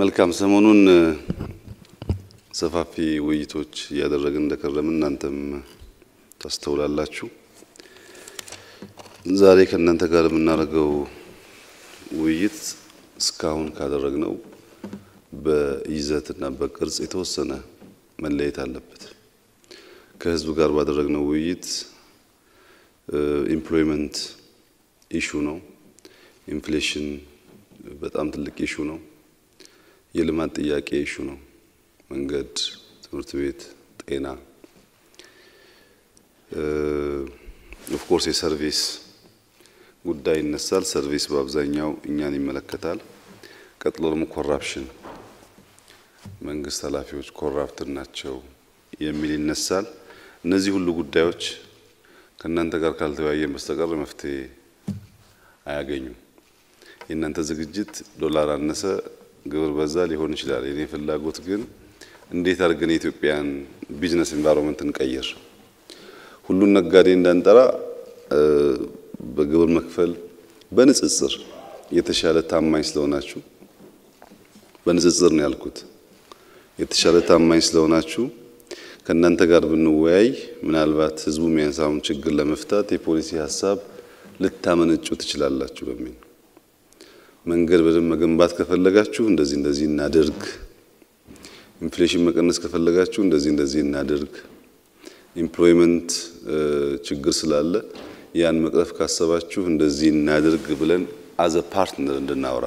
መልካም። ሰሞኑን ሰፋፊ ውይይቶች እያደረግን እንደከረምን እናንተም ታስተውላላችሁ። ዛሬ ከእናንተ ጋር የምናደርገው ውይይት እስካሁን ካደረግነው በይዘትና በቅርጽ የተወሰነ መለየት አለበት። ከህዝቡ ጋር ባደረግነው ውይይት ኢምፕሎይመንት ኢሹ ነው። ኢንፍሌሽን በጣም ትልቅ ኢሹ ነው። የልማት ጥያቄ ይሹ ነው። መንገድ፣ ትምህርት ቤት፣ ጤና፣ ኦፍኮርስ የሰርቪስ ጉዳይ ይነሳል። ሰርቪስ በአብዛኛው እኛን ይመለከታል። ቀጥሎ ደግሞ ኮራፕሽን፣ መንግስት ኃላፊዎች ኮራፕትን ናቸው የሚል ይነሳል። እነዚህ ሁሉ ጉዳዮች ከእናንተ ጋር ካልተወያየን በስተቀር መፍትሄ አያገኙም። የእናንተ ዝግጅት ዶላር አነሰ ግብር በዛ ሊሆን ይችላል። የኔ ፍላጎት ግን እንዴት አድርገን የኢትዮጵያን ቢዝነስ ኢንቫይሮንመንት እንቀይር። ሁሉን ነጋዴ እንዳንጠራ በግብር መክፈል በንጽጽር የተሻለ ታማኝ ስለሆናችሁ በንጽጽር ነው ያልኩት። የተሻለ ታማኝ ስለሆናችሁ ከእናንተ ጋር ብንወያይ ምናልባት ህዝቡ የሚያንሳውን ችግር ለመፍታት የፖሊሲ ሀሳብ ልታመነጩ ትችላላችሁ በሚል መንገድ በደንብ መገንባት ከፈለጋችሁ እንደዚህ እንደዚህ እናደርግ፣ ኢንፍሌሽን መቀነስ ከፈለጋችሁ እንደዚህ እንደዚህ እናደርግ ኢምፕሎይመንት ችግር ስላለ ያን መቅረፍ ካሰባችሁ እንደዚህ እናደርግ ብለን አዘ ፓርትነር እንድናወራ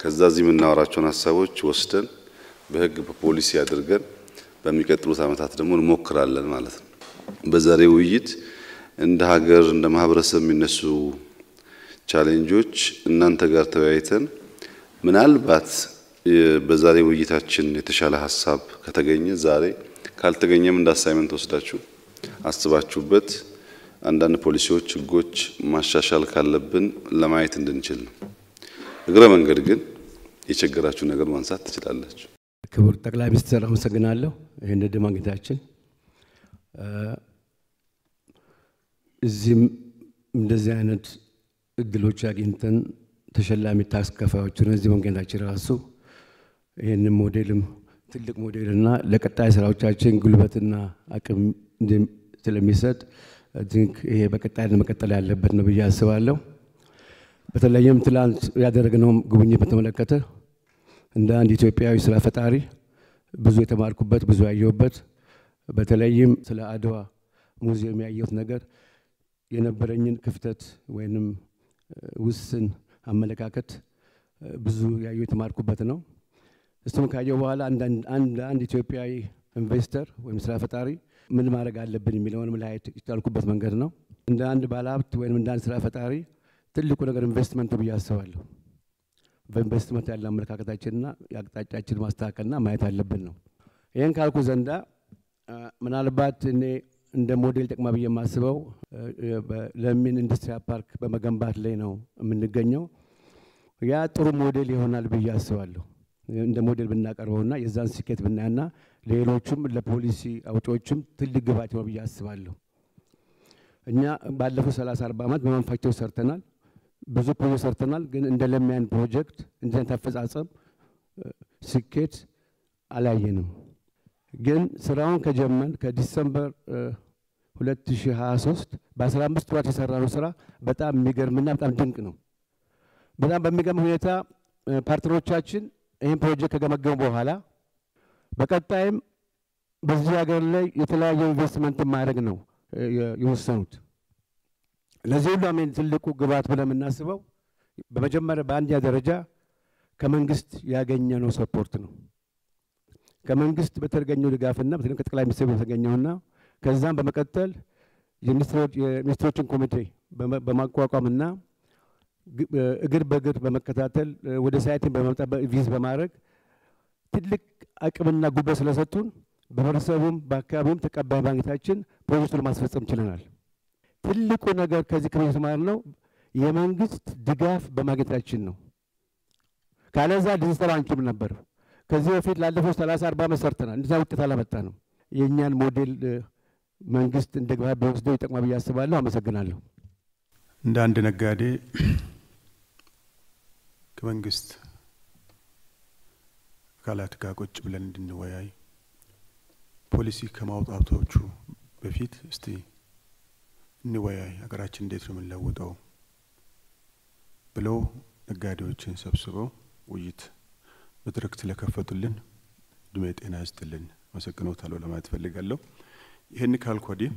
ከዛ እዚህ የምናወራቸውን ሀሳቦች ወስደን በህግ በፖሊሲ አድርገን በሚቀጥሉት ዓመታት ደግሞ እንሞክራለን ማለት ነው። በዛሬ ውይይት እንደ ሀገር እንደ ማህበረሰብ የሚነሱ ቻሌንጆች እናንተ ጋር ተወያይተን ምናልባት በዛሬ ውይይታችን የተሻለ ሀሳብ ከተገኘ ዛሬ ካልተገኘም እንደ አሳይመንት ወስዳችሁ አስባችሁበት አንዳንድ ፖሊሲዎች፣ ህጎች ማሻሻል ካለብን ለማየት እንድንችል ነው። እግረ መንገድ ግን የቸገራችሁ ነገር ማንሳት ትችላላችሁ። ክቡር ጠቅላይ ሚኒስትር አመሰግናለሁ። ይህን ዕድል ማግኘታችን እዚህም እንደዚህ አይነት እድሎች አግኝተን ተሸላሚ ታስከፋዮች እዚህ ራሱ ይህንም ሞዴልም ትልቅ ሞዴልና ለቀጣይ ስራዎቻችን ጉልበትና አቅም ስለሚሰጥ ቲንክ ይሄ በቀጣይ መቀጠል ያለበት ነው ብዬ አስባለሁ። በተለይም ትላንት ያደረግነው ጉብኝት በተመለከተ እንደ አንድ ኢትዮጵያዊ ስራ ፈጣሪ ብዙ የተማርኩበት ብዙ ያየሁበት በተለይም ስለ አድዋ ሙዚየም ያየሁት ነገር የነበረኝን ክፍተት ወይንም ውስን አመለካከት ብዙ ያዩ የተማርኩበት ነው። እሱም ካየው በኋላ አንድ ኢትዮጵያዊ ኢንቨስተር ወይም ስራ ፈጣሪ ምን ማድረግ አለብን የሚለውን መለያየት የቻልኩበት መንገድ ነው። እንደ አንድ ባለሀብት ወይም እንደ አንድ ስራ ፈጣሪ ትልቁ ነገር ኢንቨስትመንቱ ብዬ አስባለሁ። በኢንቨስትመንት ያለ አመለካከታችንና የአቅጣጫችን ማስተካከልና ማየት አለብን ነው። ይህን ካልኩ ዘንዳ ምናልባት እኔ እንደ ሞዴል ጠቅማ ብዬ የማስበው ለሚን ኢንዱስትሪ ፓርክ በመገንባት ላይ ነው የምንገኘው። ያ ጥሩ ሞዴል ይሆናል ብዬ አስባለሁ። እንደ ሞዴል ብናቀርበውና የዛን ስኬት ብናያና ሌሎቹም ለፖሊሲ አውጪዎችም ትልቅ ግባት ነው ብዬ አስባለሁ። እኛ ባለፉት 30 40 ዓመት በማንፋቸው ሰርተናል፣ ብዙ ፕሮጀክት ሰርተናል። ግን እንደ ለሚያን ፕሮጀክት እንዲህ አፈጻጸም ስኬት አላየንም። ግን ስራውን ከጀመን ከዲሰምበር 2023 በ15 ወራት የሰራነው ስራ በጣም የሚገርምና በጣም ድንቅ ነው። በጣም በሚገርም ሁኔታ ፓርትነሮቻችን ይህን ፕሮጀክት ከገመገሙ በኋላ በቀጣይም በዚህ ሀገር ላይ የተለያየ ኢንቨስትመንት ማድረግ ነው የወሰኑት። ለዚህ ሁሉ አሜን ትልቁ ግብዓት ብለን የምናስበው በመጀመሪያ በአንደኛ ደረጃ ከመንግስት ያገኘነው ሰፖርት ነው። ከመንግስት በተገኘው ድጋፍና በተለይም ከጠቅላይ ሚኒስትር በተገኘውና ከዛም በመቀጠል የሚኒስትሮችን ኮሚቴ በማቋቋምና እግር በእግር በመከታተል ወደ ሳይትን በመምጣት ቪዝ በማድረግ ትልቅ አቅምና ጉበ ስለሰጡን በህብረተሰቡም በአካባቢውም ተቀባይ ማግኘታችን ፕሮጀክቱን ለማስፈጸም ችለናል። ትልቁ ነገር ከዚህ ከበጀት ነው የመንግስት ድጋፍ በማግኘታችን ነው። ካለዛ ልንሰራ አንችልም ነበር። ከዚህ በፊት ላለፈው ሰላሳ አርባ ዓመት ሰርተናል። እንደዛ ውጤት ነው። የእኛን ሞዴል መንግስት እንደ ግባ ቢወስደው ይጠቅማ ብዬ አስባለሁ። አመሰግናለሁ። እንደ አንድ ነጋዴ ከመንግስት አካላት ጋር ቁጭ ብለን እንድንወያይ ፖሊሲ ከማውጣቶቹ በፊት እስቲ እንወያይ፣ ሀገራችን እንዴት ነው የምንለውጠው ብለው ነጋዴዎችን ሰብስበው ውይይት መድረክ ስለከፈቱልን እድሜ ጤና ይስጥልን። አመሰግኖታለሁ ለማለት ፈልጋለሁ። ይህን ካልኩ ወዲህ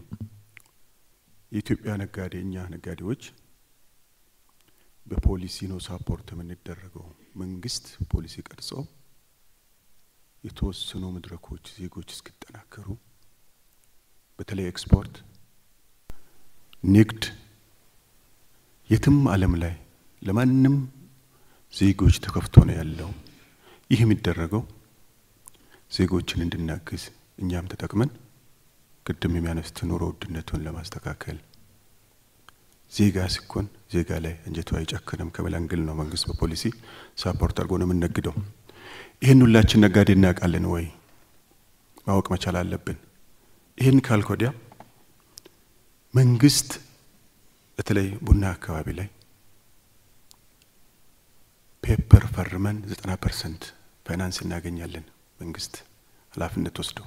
የኢትዮጵያ ነጋዴ እኛ ነጋዴዎች በፖሊሲ ነው ሳፖርት የምንደረገው። መንግስት ፖሊሲ ቀርጾ የተወሰኑ መድረኮች ዜጎች እስኪጠናከሩ በተለይ ኤክስፖርት ንግድ የትም ዓለም ላይ ለማንም ዜጎች ተከፍቶ ነው ያለው። ይህ የሚደረገው ዜጎችን እንድናግዝ እኛም ተጠቅመን ቅድም የሚያነስት ኑሮ ውድነቱን ለማስተካከል ዜጋ ሲኮን ዜጋ ላይ እንጀቱ አይጨክንም ከመላንግል ነው መንግስት በፖሊሲ ሳፖርት አድርጎ ነው የምንነግደው። ይህን ሁላችን ነጋዴ እናውቃለን ወይ? ማወቅ መቻል አለብን። ይህን ካልኮዲያ መንግስት በተለይ ቡና አካባቢ ላይ ፔፐር ፈርመን ዘጠና ፐርሰንት ፋይናንስ እናገኛለን። መንግስት ሀላፊነት ወስዶ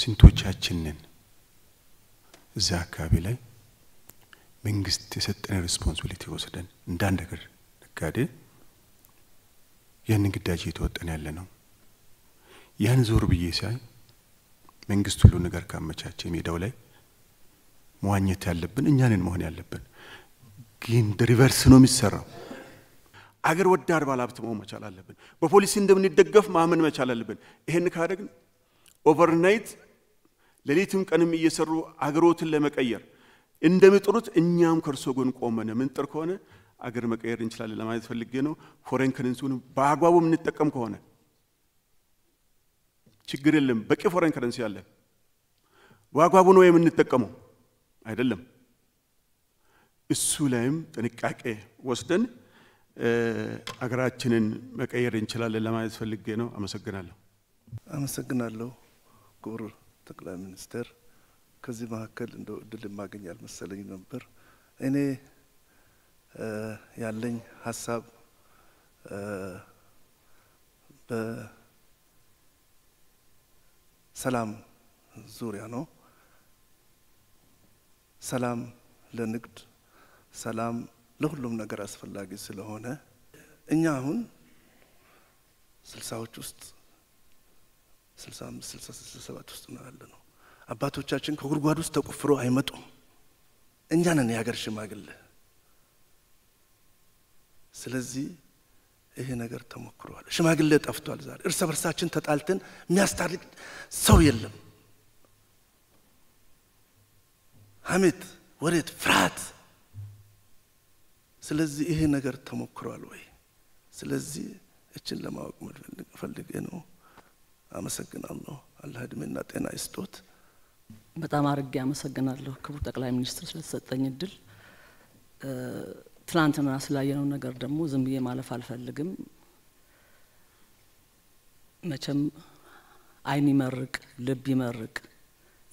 ስንቶቻችንን እዛ አካባቢ ላይ መንግስት የሰጠን ሪስፖንሲቢሊቲ ወስደን እንደ አንድ ሀገር ነጋዴ ያንን ግዳጅ እየተወጠን ያለ ነው። ያን ዞር ብዬ ሳይ መንግስት ሁሉ ነገር ካመቻቸ ሜዳው ላይ መዋኘት ያለብን እኛንን መሆን ያለብን ግን ሪቨርስ ነው የሚሰራው። አገር ወዳድ ባለሀብት መሆን መቻል አለብን። በፖሊሲ እንደምንደገፍ ማመን መቻል አለብን። ይሄን ካደግን ኦቨርናይት ሌሊትም ቀንም እየሰሩ አገሮትን ለመቀየር እንደሚጥሩት እኛም ከእርሶ ጎን ቆመን የምንጥር ከሆነ አገር መቀየር እንችላለን ለማለት ፈልጌ ነው። ፎሬን ከረንሲውን በአግባቡ የምንጠቀም ከሆነ ችግር የለም። በቂ ፎሬን ከረንሲ አለ። በአግባቡ ነው የምንጠቀመው አይደለም። እሱ ላይም ጥንቃቄ ወስደን አገራችንን መቀየር እንችላለን ለማለት ፈልጌ ነው። አመሰግናለሁ። አመሰግናለሁ ክቡር ጠቅላይ ሚኒስትር። ከዚህ መካከል እንደ እድል የማገኝ አልመሰለኝ ነበር። እኔ ያለኝ ሀሳብ በሰላም ዙሪያ ነው። ሰላም ለንግድ፣ ሰላም ለሁሉም ነገር አስፈላጊ ስለሆነ እኛ አሁን ስልሳዎች ውስጥ ስልሳ አምስት ስልሳ ስልሳ ሰባት ውስጥ ነው ያለ ነው። አባቶቻችን ከጉድጓድ ውስጥ ተቆፍሮ አይመጡም። እኛ ነን የሀገር ሽማግሌ። ስለዚህ ይሄ ነገር ተሞክሯል። ሽማግሌ ጠፍቷል። ዛሬ እርስ በርሳችን ተጣልተን የሚያስታርቅ ሰው የለም። ሀሜት፣ ወሬት፣ ፍርሃት ስለዚህ ይሄ ነገር ተሞክሯል ወይ? ስለዚህ እችን ለማወቅ ፈልጌ ነው። አመሰግናለሁ። አላህ እድሜና ጤና ይስጦት። በጣም አርጌ አመሰግናለሁ ክቡር ጠቅላይ ሚኒስትር ስለተሰጠኝ እድል። ትናንትና ስላየነው ነገር ደግሞ ዝም ብዬ ማለፍ አልፈልግም። መቼም አይን ይመርቅ፣ ልብ ይመርቅ፣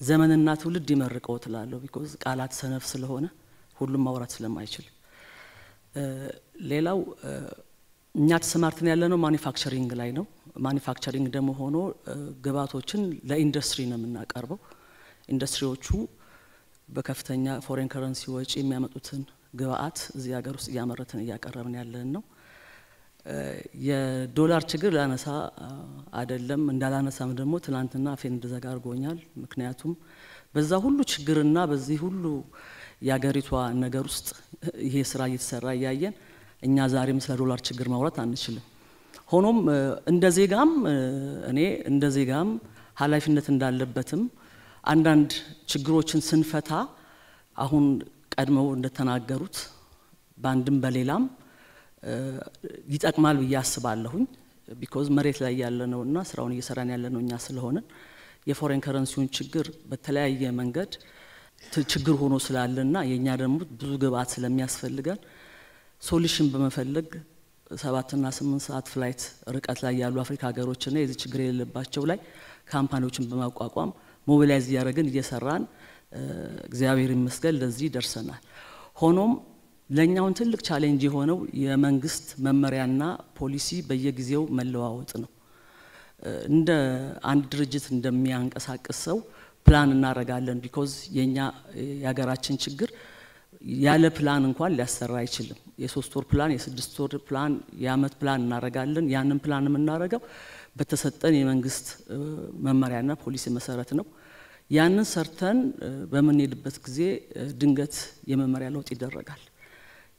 ዘመንና ትውልድ ይመርቀው ትላለሁ። ቢኮዝ ቃላት ሰነፍ ስለሆነ ሁሉም ማውራት ስለማይችል ሌላው እኛ ተሰማርተን ያለነው ማኒፋክቸሪንግ ላይ ነው። ማኒፋክቸሪንግ ደግሞ ሆኖ ግብዓቶችን ለኢንዱስትሪ ነው የምናቀርበው። ኢንዱስትሪዎቹ በከፍተኛ ፎሬን ከረንሲ ወጪ የሚያመጡትን ግብዓት እዚህ ሀገር ውስጥ እያመረትን እያቀረብን ያለን ነው። የዶላር ችግር ላነሳ አይደለም እንዳላነሳም ደግሞ ትናንትና አፌን እንድዘጋ አድርጎኛል። ምክንያቱም በዛ ሁሉ ችግርና በዚህ ሁሉ የአገሪቷ ነገር ውስጥ ይሄ ስራ እየተሰራ እያየን እኛ ዛሬም ስለ ዶላር ችግር ማውራት አንችልም። ሆኖም እንደ ዜጋም እኔ እንደ ዜጋም ኃላፊነት እንዳለበትም አንዳንድ ችግሮችን ስንፈታ አሁን ቀድመው እንደተናገሩት በአንድም በሌላም ይጠቅማል ብዬ አስባለሁኝ። ቢኮዝ መሬት ላይ ያለነውና እና ስራውን እየሰራን ያለነው እኛ ስለሆነ የፎሬን ከረንሲውን ችግር በተለያየ መንገድ ችግር ሆኖ ስላለና የእኛ ደግሞ ብዙ ግብአት ስለሚያስፈልገን ሶሉሽን በመፈለግ ሰባትና ስምንት ሰዓት ፍላይት ርቀት ላይ ያሉ አፍሪካ ሀገሮችና የዚህ ችግር የሌለባቸው ላይ ካምፓኒዎችን በማቋቋም ሞቢላይዝ እያደረግን እየሰራን እግዚአብሔር ይመስገን ለዚህ ደርሰናል። ሆኖም ለእኛውን ትልቅ ቻሌንጅ የሆነው የመንግስት መመሪያና ፖሊሲ በየጊዜው መለዋወጥ ነው። እንደ አንድ ድርጅት እንደሚያንቀሳቅስ ሰው ፕላን እናደርጋለን። ቢኮዝ የኛ የሀገራችን ችግር ያለ ፕላን እንኳን ሊያሰራ አይችልም። የሶስት ወር ፕላን፣ የስድስት ወር ፕላን፣ የአመት ፕላን እናደርጋለን። ያንን ፕላን የምናደርገው በተሰጠን የመንግስት መመሪያና ፖሊሲ መሰረት ነው። ያንን ሰርተን በምንሄድበት ጊዜ ድንገት የመመሪያ ለውጥ ይደረጋል።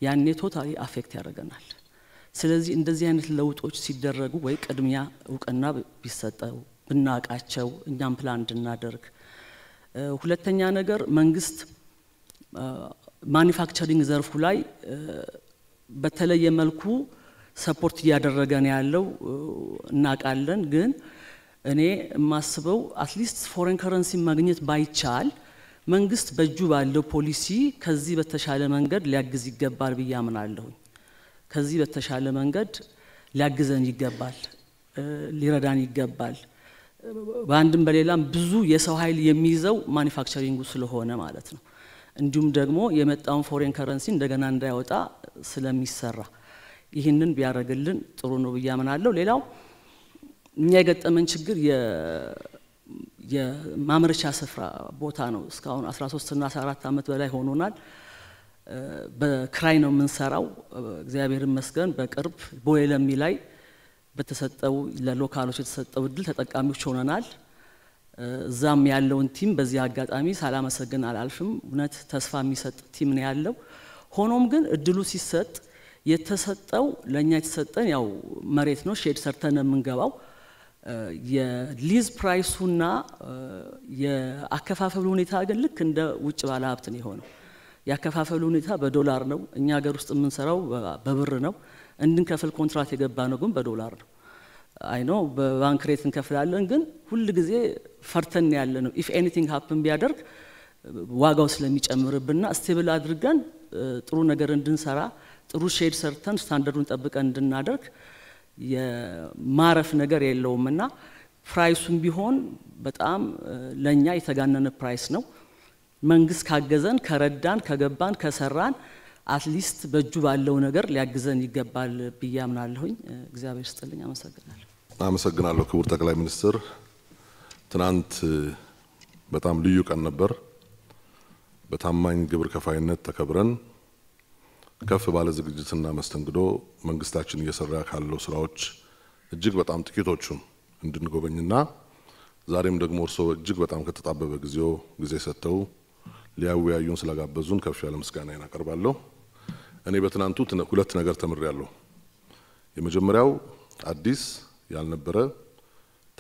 ያኔ ቶታሊ አፌክት ያደርገናል። ስለዚህ እንደዚህ አይነት ለውጦች ሲደረጉ ወይ ቅድሚያ እውቅና ቢሰጠው ብናውቃቸው እኛም ፕላን እንድናደርግ ሁለተኛ ነገር መንግስት ማኒፋክቸሪንግ ዘርፉ ላይ በተለየ መልኩ ሰፖርት እያደረገ ነው ያለው እናውቃለን። ግን እኔ የማስበው አትሊስት ፎሬን ከረንሲ ማግኘት ባይቻል መንግስት በእጁ ባለው ፖሊሲ ከዚህ በተሻለ መንገድ ሊያግዝ ይገባል ብዬ አምናለሁኝ። ከዚህ በተሻለ መንገድ ሊያግዘን ይገባል፣ ሊረዳን ይገባል። በአንድም በሌላም ብዙ የሰው ኃይል የሚይዘው ማኒፋክቸሪንጉ ስለሆነ ማለት ነው። እንዲሁም ደግሞ የመጣውን ፎሬን ከረንሲ እንደገና እንዳይወጣ ስለሚሰራ ይህንን ቢያደርግልን ጥሩ ነው ብዬ አምናለሁ። ሌላው እኛ የገጠመን ችግር የማምረቻ ስፍራ ቦታ ነው። እስካሁን 13 እና 14 ዓመት በላይ ሆኖናል። በክራይ ነው የምንሰራው። እግዚአብሔር ይመስገን በቅርብ ለሚ ላይ በተሰጠው ለሎካሎች የተሰጠው እድል ተጠቃሚዎች ሆነናል። እዛም ያለውን ቲም በዚህ አጋጣሚ ሳላመሰግን አላልፍም። እውነት ተስፋ የሚሰጥ ቲም ነው ያለው። ሆኖም ግን እድሉ ሲሰጥ የተሰጠው ለእኛ የተሰጠን ያው መሬት ነው፣ ሼድ ሰርተን የምንገባው የሊዝ ፕራይሱና የአከፋፈሉ ሁኔታ ግን ልክ እንደ ውጭ ባለሀብት ነው የሆነው። የአከፋፈሉ ሁኔታ በዶላር ነው። እኛ ሀገር ውስጥ የምንሰራው በብር ነው። እንድንከፍል ኮንትራት የገባ ነው ግን በዶላር ነው። አይኖ በባንክ ሬት እንከፍላለን ግን ሁል ጊዜ ፈርተን ያለ ነው። ኢፍ ኤኒቲንግ ሀፕን ቢያደርግ ዋጋው ስለሚጨምርብና ስቴብል አድርገን ጥሩ ነገር እንድንሰራ ጥሩ ሼድ ሰርተን ስታንደርዱን ጠብቀን እንድናደርግ የማረፍ ነገር የለውም እና ፕራይሱም ቢሆን በጣም ለእኛ የተጋነነ ፕራይስ ነው። መንግስት ካገዘን፣ ከረዳን፣ ከገባን፣ ከሰራን አትሊስት በእጁ ባለው ነገር ሊያግዘን ይገባል ብዬ አምናለሁኝ። እግዚአብሔር ስጥልኝ። አመሰግናለሁ። አመሰግናለሁ ክቡር ጠቅላይ ሚኒስትር። ትናንት በጣም ልዩ ቀን ነበር። በታማኝ ግብር ከፋይነት ተከብረን ከፍ ባለ ዝግጅትና መስተንግዶ መንግስታችን እየሰራ ካለው ስራዎች እጅግ በጣም ጥቂቶቹን እንድንጎበኝና ዛሬም ደግሞ እርስዎ እጅግ በጣም ከተጣበበ ጊዜው ጊዜ ሰጥተው ሊያወያዩን ስላጋበዙን ከፍ ያለ ምስጋና አቀርባለሁ። እኔ በትናንቱ ሁለት ነገር ተምሬያለሁ። የመጀመሪያው አዲስ ያልነበረ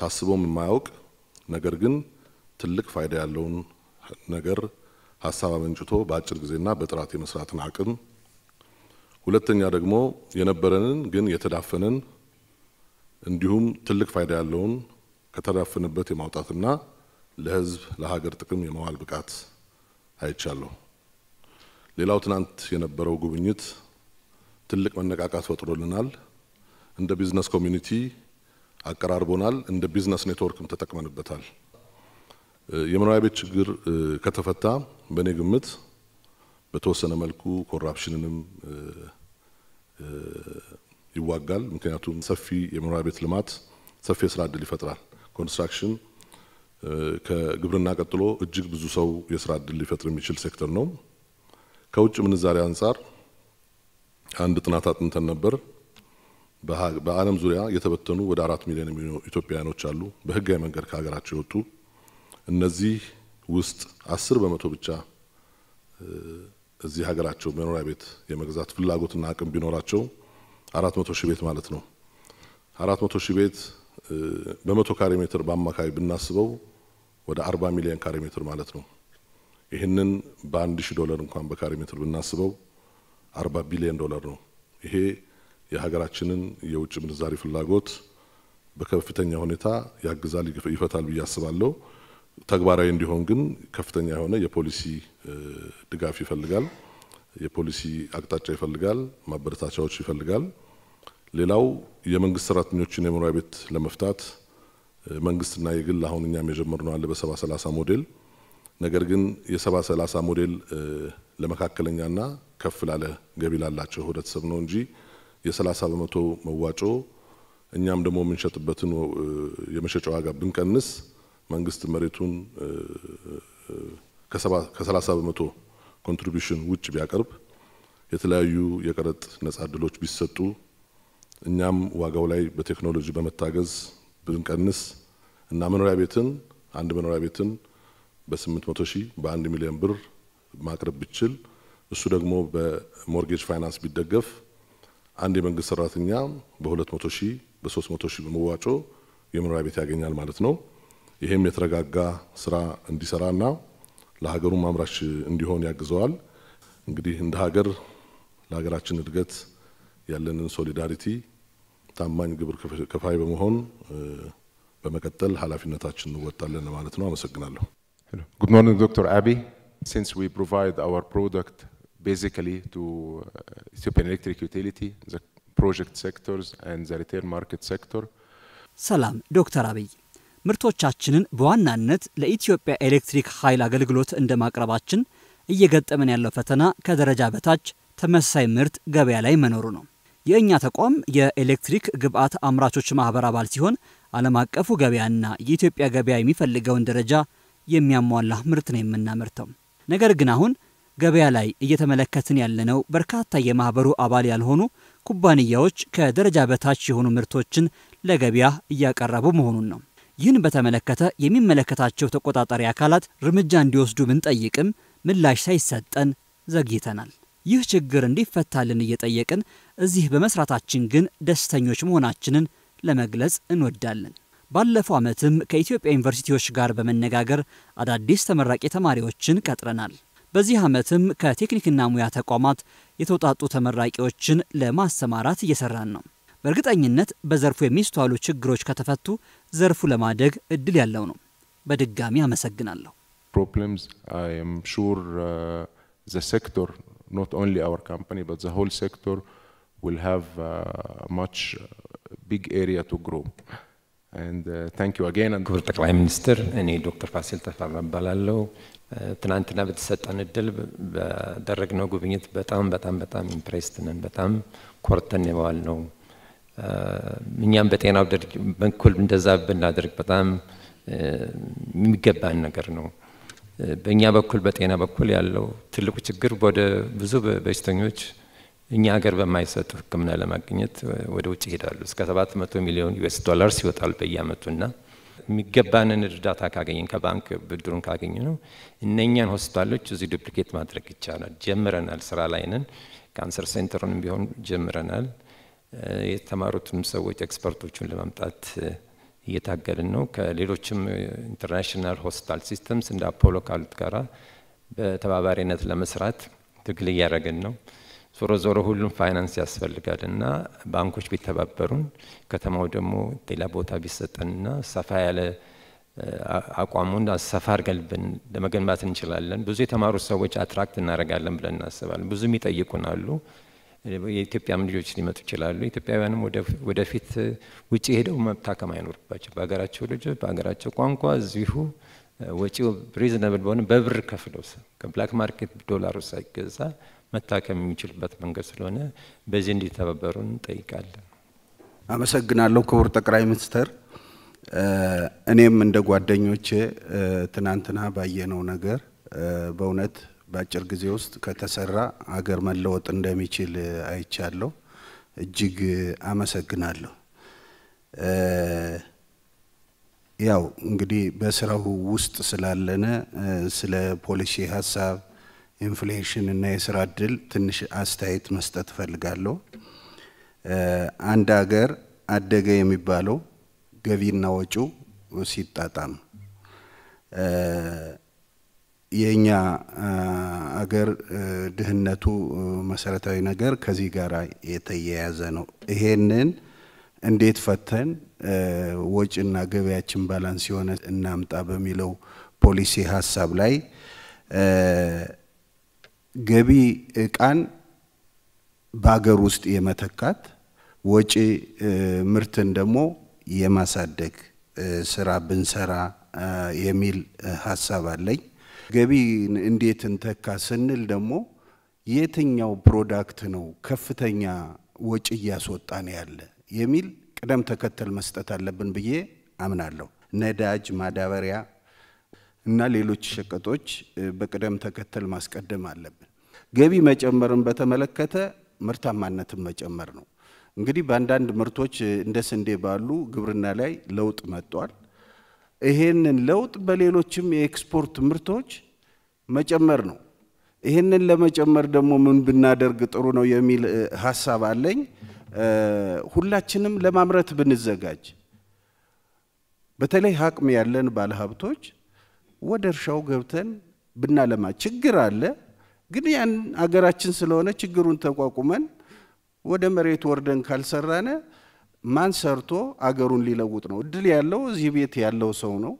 ታስቦም የማያውቅ ነገር ግን ትልቅ ፋይዳ ያለውን ነገር ሀሳብ አመንጭቶ በአጭር ጊዜና በጥራት የመስራትን አቅም፣ ሁለተኛ ደግሞ የነበረንን ግን የተዳፈነን እንዲሁም ትልቅ ፋይዳ ያለውን ከተዳፈንበት የማውጣትና ለሕዝብ ለሀገር ጥቅም የመዋል ብቃት አይቻለሁ። ሌላው ትናንት የነበረው ጉብኝት ትልቅ መነቃቃት ፈጥሮልናል። እንደ ቢዝነስ ኮሚኒቲ አቀራርቦናል። እንደ ቢዝነስ ኔትወርክም ተጠቅመንበታል። የመኖሪያ ቤት ችግር ከተፈታ በእኔ ግምት በተወሰነ መልኩ ኮራፕሽንንም ይዋጋል። ምክንያቱም ሰፊ የመኖሪያ ቤት ልማት ሰፊ የስራ እድል ይፈጥራል። ኮንስትራክሽን ከግብርና ቀጥሎ እጅግ ብዙ ሰው የስራ እድል ሊፈጥር የሚችል ሴክተር ነው። ከውጭ ምንዛሪ አንጻር አንድ ጥናት አጥንተን ነበር። በዓለም ዙሪያ የተበተኑ ወደ አራት ሚሊዮን የሚሆኑ ኢትዮጵያውያኖች አሉ፣ በህጋዊ መንገድ ከሀገራቸው የወጡ። እነዚህ ውስጥ አስር በመቶ ብቻ እዚህ ሀገራቸው መኖሪያ ቤት የመግዛት ፍላጎትና አቅም ቢኖራቸው አራት መቶ ሺህ ቤት ማለት ነው። አራት መቶ ሺህ ቤት በመቶ ካሬ ሜትር በአማካይ ብናስበው ወደ አርባ ሚሊዮን ካሬ ሜትር ማለት ነው። ይህንን በአንድ ሺህ ዶላር እንኳን በካሬ ሜትር ብናስበው አርባ ቢሊዮን ዶላር ነው። ይሄ የሀገራችንን የውጭ ምንዛሪ ፍላጎት በከፍተኛ ሁኔታ ያግዛል፣ ይፈታል ብዬ አስባለሁ። ተግባራዊ እንዲሆን ግን ከፍተኛ የሆነ የፖሊሲ ድጋፍ ይፈልጋል፣ የፖሊሲ አቅጣጫ ይፈልጋል፣ ማበረታቻዎች ይፈልጋል። ሌላው የመንግስት ሰራተኞችን የመኖሪያ ቤት ለመፍታት መንግስትና የግል አሁን እኛም የጀመርነው አለ በሰባ ሰላሳ ሞዴል ነገር ግን የሰባ ሰላሳ ሞዴል ለመካከለኛና ከፍ ላለ ገቢ ላላቸው ህብረተሰብ ነው እንጂ የሰላሳ በመቶ መዋጮ እኛም ደግሞ የምንሸጥበትን የመሸጫ ዋጋ ብንቀንስ መንግስት መሬቱን ከሰላሳ በመቶ ኮንትሪቢሽን ውጭ ቢያቀርብ የተለያዩ የቀረጥ ነጻ እድሎች ቢሰጡ እኛም ዋጋው ላይ በቴክኖሎጂ በመታገዝ ብንቀንስ እና መኖሪያ ቤትን አንድ መኖሪያ ቤትን በ800 ሺህ በ1 ሚሊዮን ብር ማቅረብ ብችል እሱ ደግሞ በሞርጌጅ ፋይናንስ ቢደገፍ አንድ የመንግስት ሰራተኛ በ200 ሺህ በ300 ሺህ በመዋጮ የመኖሪያ ቤት ያገኛል ማለት ነው። ይህም የተረጋጋ ስራ እንዲሰራና ለሀገሩ አምራች እንዲሆን ያግዘዋል። እንግዲህ እንደ ሀገር ለሀገራችን እድገት ያለንን ሶሊዳሪቲ ታማኝ ግብር ከፋይ በመሆን በመቀጠል ኃላፊነታችን እንወጣለን ማለት ነው። አመሰግናለሁ። Good morning, Dr. Abby. Since we provide our product basically to uh, Ethiopian electric utility, the project sectors and the retail market sector. ሰላም ዶክተር አብይ ምርቶቻችንን በዋናነት ለኢትዮጵያ ኤሌክትሪክ ኃይል አገልግሎት እንደማቅረባችን እየገጠመን ያለው ፈተና ከደረጃ በታች ተመሳሳይ ምርት ገበያ ላይ መኖሩ ነው። የእኛ ተቋም የኤሌክትሪክ ግብዓት አምራቾች ማህበር አባል ሲሆን ዓለም አቀፉ ገበያና የኢትዮጵያ ገበያ የሚፈልገውን ደረጃ የሚያሟላ ምርት ነው የምናመርተው። ነገር ግን አሁን ገበያ ላይ እየተመለከትን ያለነው በርካታ የማህበሩ አባል ያልሆኑ ኩባንያዎች ከደረጃ በታች የሆኑ ምርቶችን ለገበያ እያቀረቡ መሆኑን ነው። ይህን በተመለከተ የሚመለከታቸው ተቆጣጣሪ አካላት እርምጃ እንዲወስዱ ብንጠይቅም ምላሽ ሳይሰጠን ዘግይተናል። ይህ ችግር እንዲፈታልን እየጠየቅን እዚህ በመስራታችን ግን ደስተኞች መሆናችንን ለመግለጽ እንወዳለን። ባለፈው ዓመትም ከኢትዮጵያ ዩኒቨርሲቲዎች ጋር በመነጋገር አዳዲስ ተመራቂ ተማሪዎችን ቀጥረናል። በዚህ ዓመትም ከቴክኒክና ሙያ ተቋማት የተውጣጡ ተመራቂዎችን ለማሰማራት እየሰራን ነው። በእርግጠኝነት በዘርፉ የሚስተዋሉ ችግሮች ከተፈቱ ዘርፉ ለማደግ እድል ያለው ነው። በድጋሚ አመሰግናለሁ። ፕሮብለምስ አይ አም ሹር ዘ ሴክተር ኖት ኦንሊ አወር ካምፓኒ በት ዘ ሆል ሴክተር ዊል ሃቭ ማች ቢግ ኤሪያ ቱ Uh, ክቡር ጠቅላይ ሚኒስትር፣ እኔ ዶክተር ፋሲል ተፈራ እባላለሁ። uh, ትናንትና በተሰጠን እድል በደረግነው ጉብኝት በጣም በጣም በጣም ኢምፕሬስድ ነን። በጣም ኮርተን የዋል ነው። uh, እኛም በጤናው በኩል እንደዛ ብናደርግ በጣም የሚገባን ነገር ነው። በእኛ በኩል በጤና በኩል ያለው ትልቁ ችግር ወደ ብዙ በሽተኞች እኛ ሀገር በማይሰጥ ህክምና ለማግኘት ወደ ውጭ ይሄዳሉ። እስከ 700 ሚሊዮን ዩኤስ ዶላርስ ይወጣል ና የሚገባንን እርዳታ ካገኘን ከባንክ ብድሩን ካገኘ ነው እነኛን ሆስፒታሎች እዚህ ዱፕሊኬት ማድረግ ይቻላል። ጀምረናል፣ ስራ ላይ ነን። ካንሰር ሴንተሩንም ቢሆን ጀምረናል። የተማሩትም ሰዎች ኤክስፐርቶቹን ለማምጣት እየታገልን ነው። ከሌሎችም ኢንተርናሽናል ሆስፒታል ሲስተምስ እንደ አፖሎ ካሉት ጋራ በተባባሪነት ለመስራት ትግል እያደረግን ነው። ዞሮ ዞሮ ሁሉም ፋይናንስ ያስፈልጋል እና ባንኮች ቢተባበሩን ከተማው ደግሞ ሌላ ቦታ ቢሰጠንና ሰፋ ያለ አቋሙን ሰፋ አድርገን ለመገንባት እንችላለን። ብዙ የተማሩ ሰዎች አትራክት እናደርጋለን ብለን እናስባለን። ብዙም ይጠይቁን አሉ። የኢትዮጵያም ልጆች ሊመጡ ይችላሉ። ኢትዮጵያውያንም ወደፊት ውጭ ሄደው መታከም አይኖርባቸው። በሀገራቸው ልጆች በሀገራቸው ቋንቋ እዚሁ ወጪው ሪዝነብል በሆነ በብር ከፍለው ከብላክ ማርኬት ዶላር ሳይገዛ መታከም የሚችልበት መንገድ ስለሆነ በዚህ እንዲተባበሩን እንጠይቃለን። አመሰግናለሁ ክቡር ጠቅላይ ሚኒስትር። እኔም እንደ ጓደኞቼ ትናንትና ባየነው ነገር በእውነት በአጭር ጊዜ ውስጥ ከተሰራ አገር መለወጥ እንደሚችል አይቻለሁ። እጅግ አመሰግናለሁ። ያው እንግዲህ በስራው ውስጥ ስላለነ ስለ ፖሊሲ ሀሳብ ኢንፍሌሽን እና የስራ እድል ትንሽ አስተያየት መስጠት እፈልጋለሁ። አንድ ሀገር አደገ የሚባለው ገቢና ወጪው ሲጣጣም የእኛ አገር ድህነቱ መሰረታዊ ነገር ከዚህ ጋር የተያያዘ ነው። ይሄንን እንዴት ፈተን ወጪና ገቢያችን ባላንስ የሆነ እናምጣ በሚለው ፖሊሲ ሀሳብ ላይ ገቢ እቃን በሀገር ውስጥ የመተካት ወጪ ምርትን ደግሞ የማሳደግ ስራ ብንሰራ የሚል ሀሳብ አለኝ። ገቢ እንዴት እንተካ ስንል ደግሞ የትኛው ፕሮዳክት ነው ከፍተኛ ወጪ እያስወጣን ያለ የሚል ቅደም ተከተል መስጠት አለብን ብዬ አምናለሁ። ነዳጅ፣ ማዳበሪያ እና ሌሎች ሸቀጦች በቅደም ተከተል ማስቀደም አለብን። ገቢ መጨመርን በተመለከተ ምርታማነትን መጨመር ነው። እንግዲህ በአንዳንድ ምርቶች እንደ ስንዴ ባሉ ግብርና ላይ ለውጥ መጥቷል። ይሄንን ለውጥ በሌሎችም የኤክስፖርት ምርቶች መጨመር ነው። ይህንን ለመጨመር ደግሞ ምን ብናደርግ ጥሩ ነው የሚል ሀሳብ አለኝ። ሁላችንም ለማምረት ብንዘጋጅ፣ በተለይ አቅም ያለን ባለሀብቶች ወደ እርሻው ገብተን ብናለማ ችግር አለ። ግን ያን አገራችን ስለሆነ ችግሩን ተቋቁመን ወደ መሬት ወርደን ካልሰራነ ማን ሰርቶ አገሩን ሊለውጥ ነው? እድል ያለው እዚህ ቤት ያለው ሰው ነው።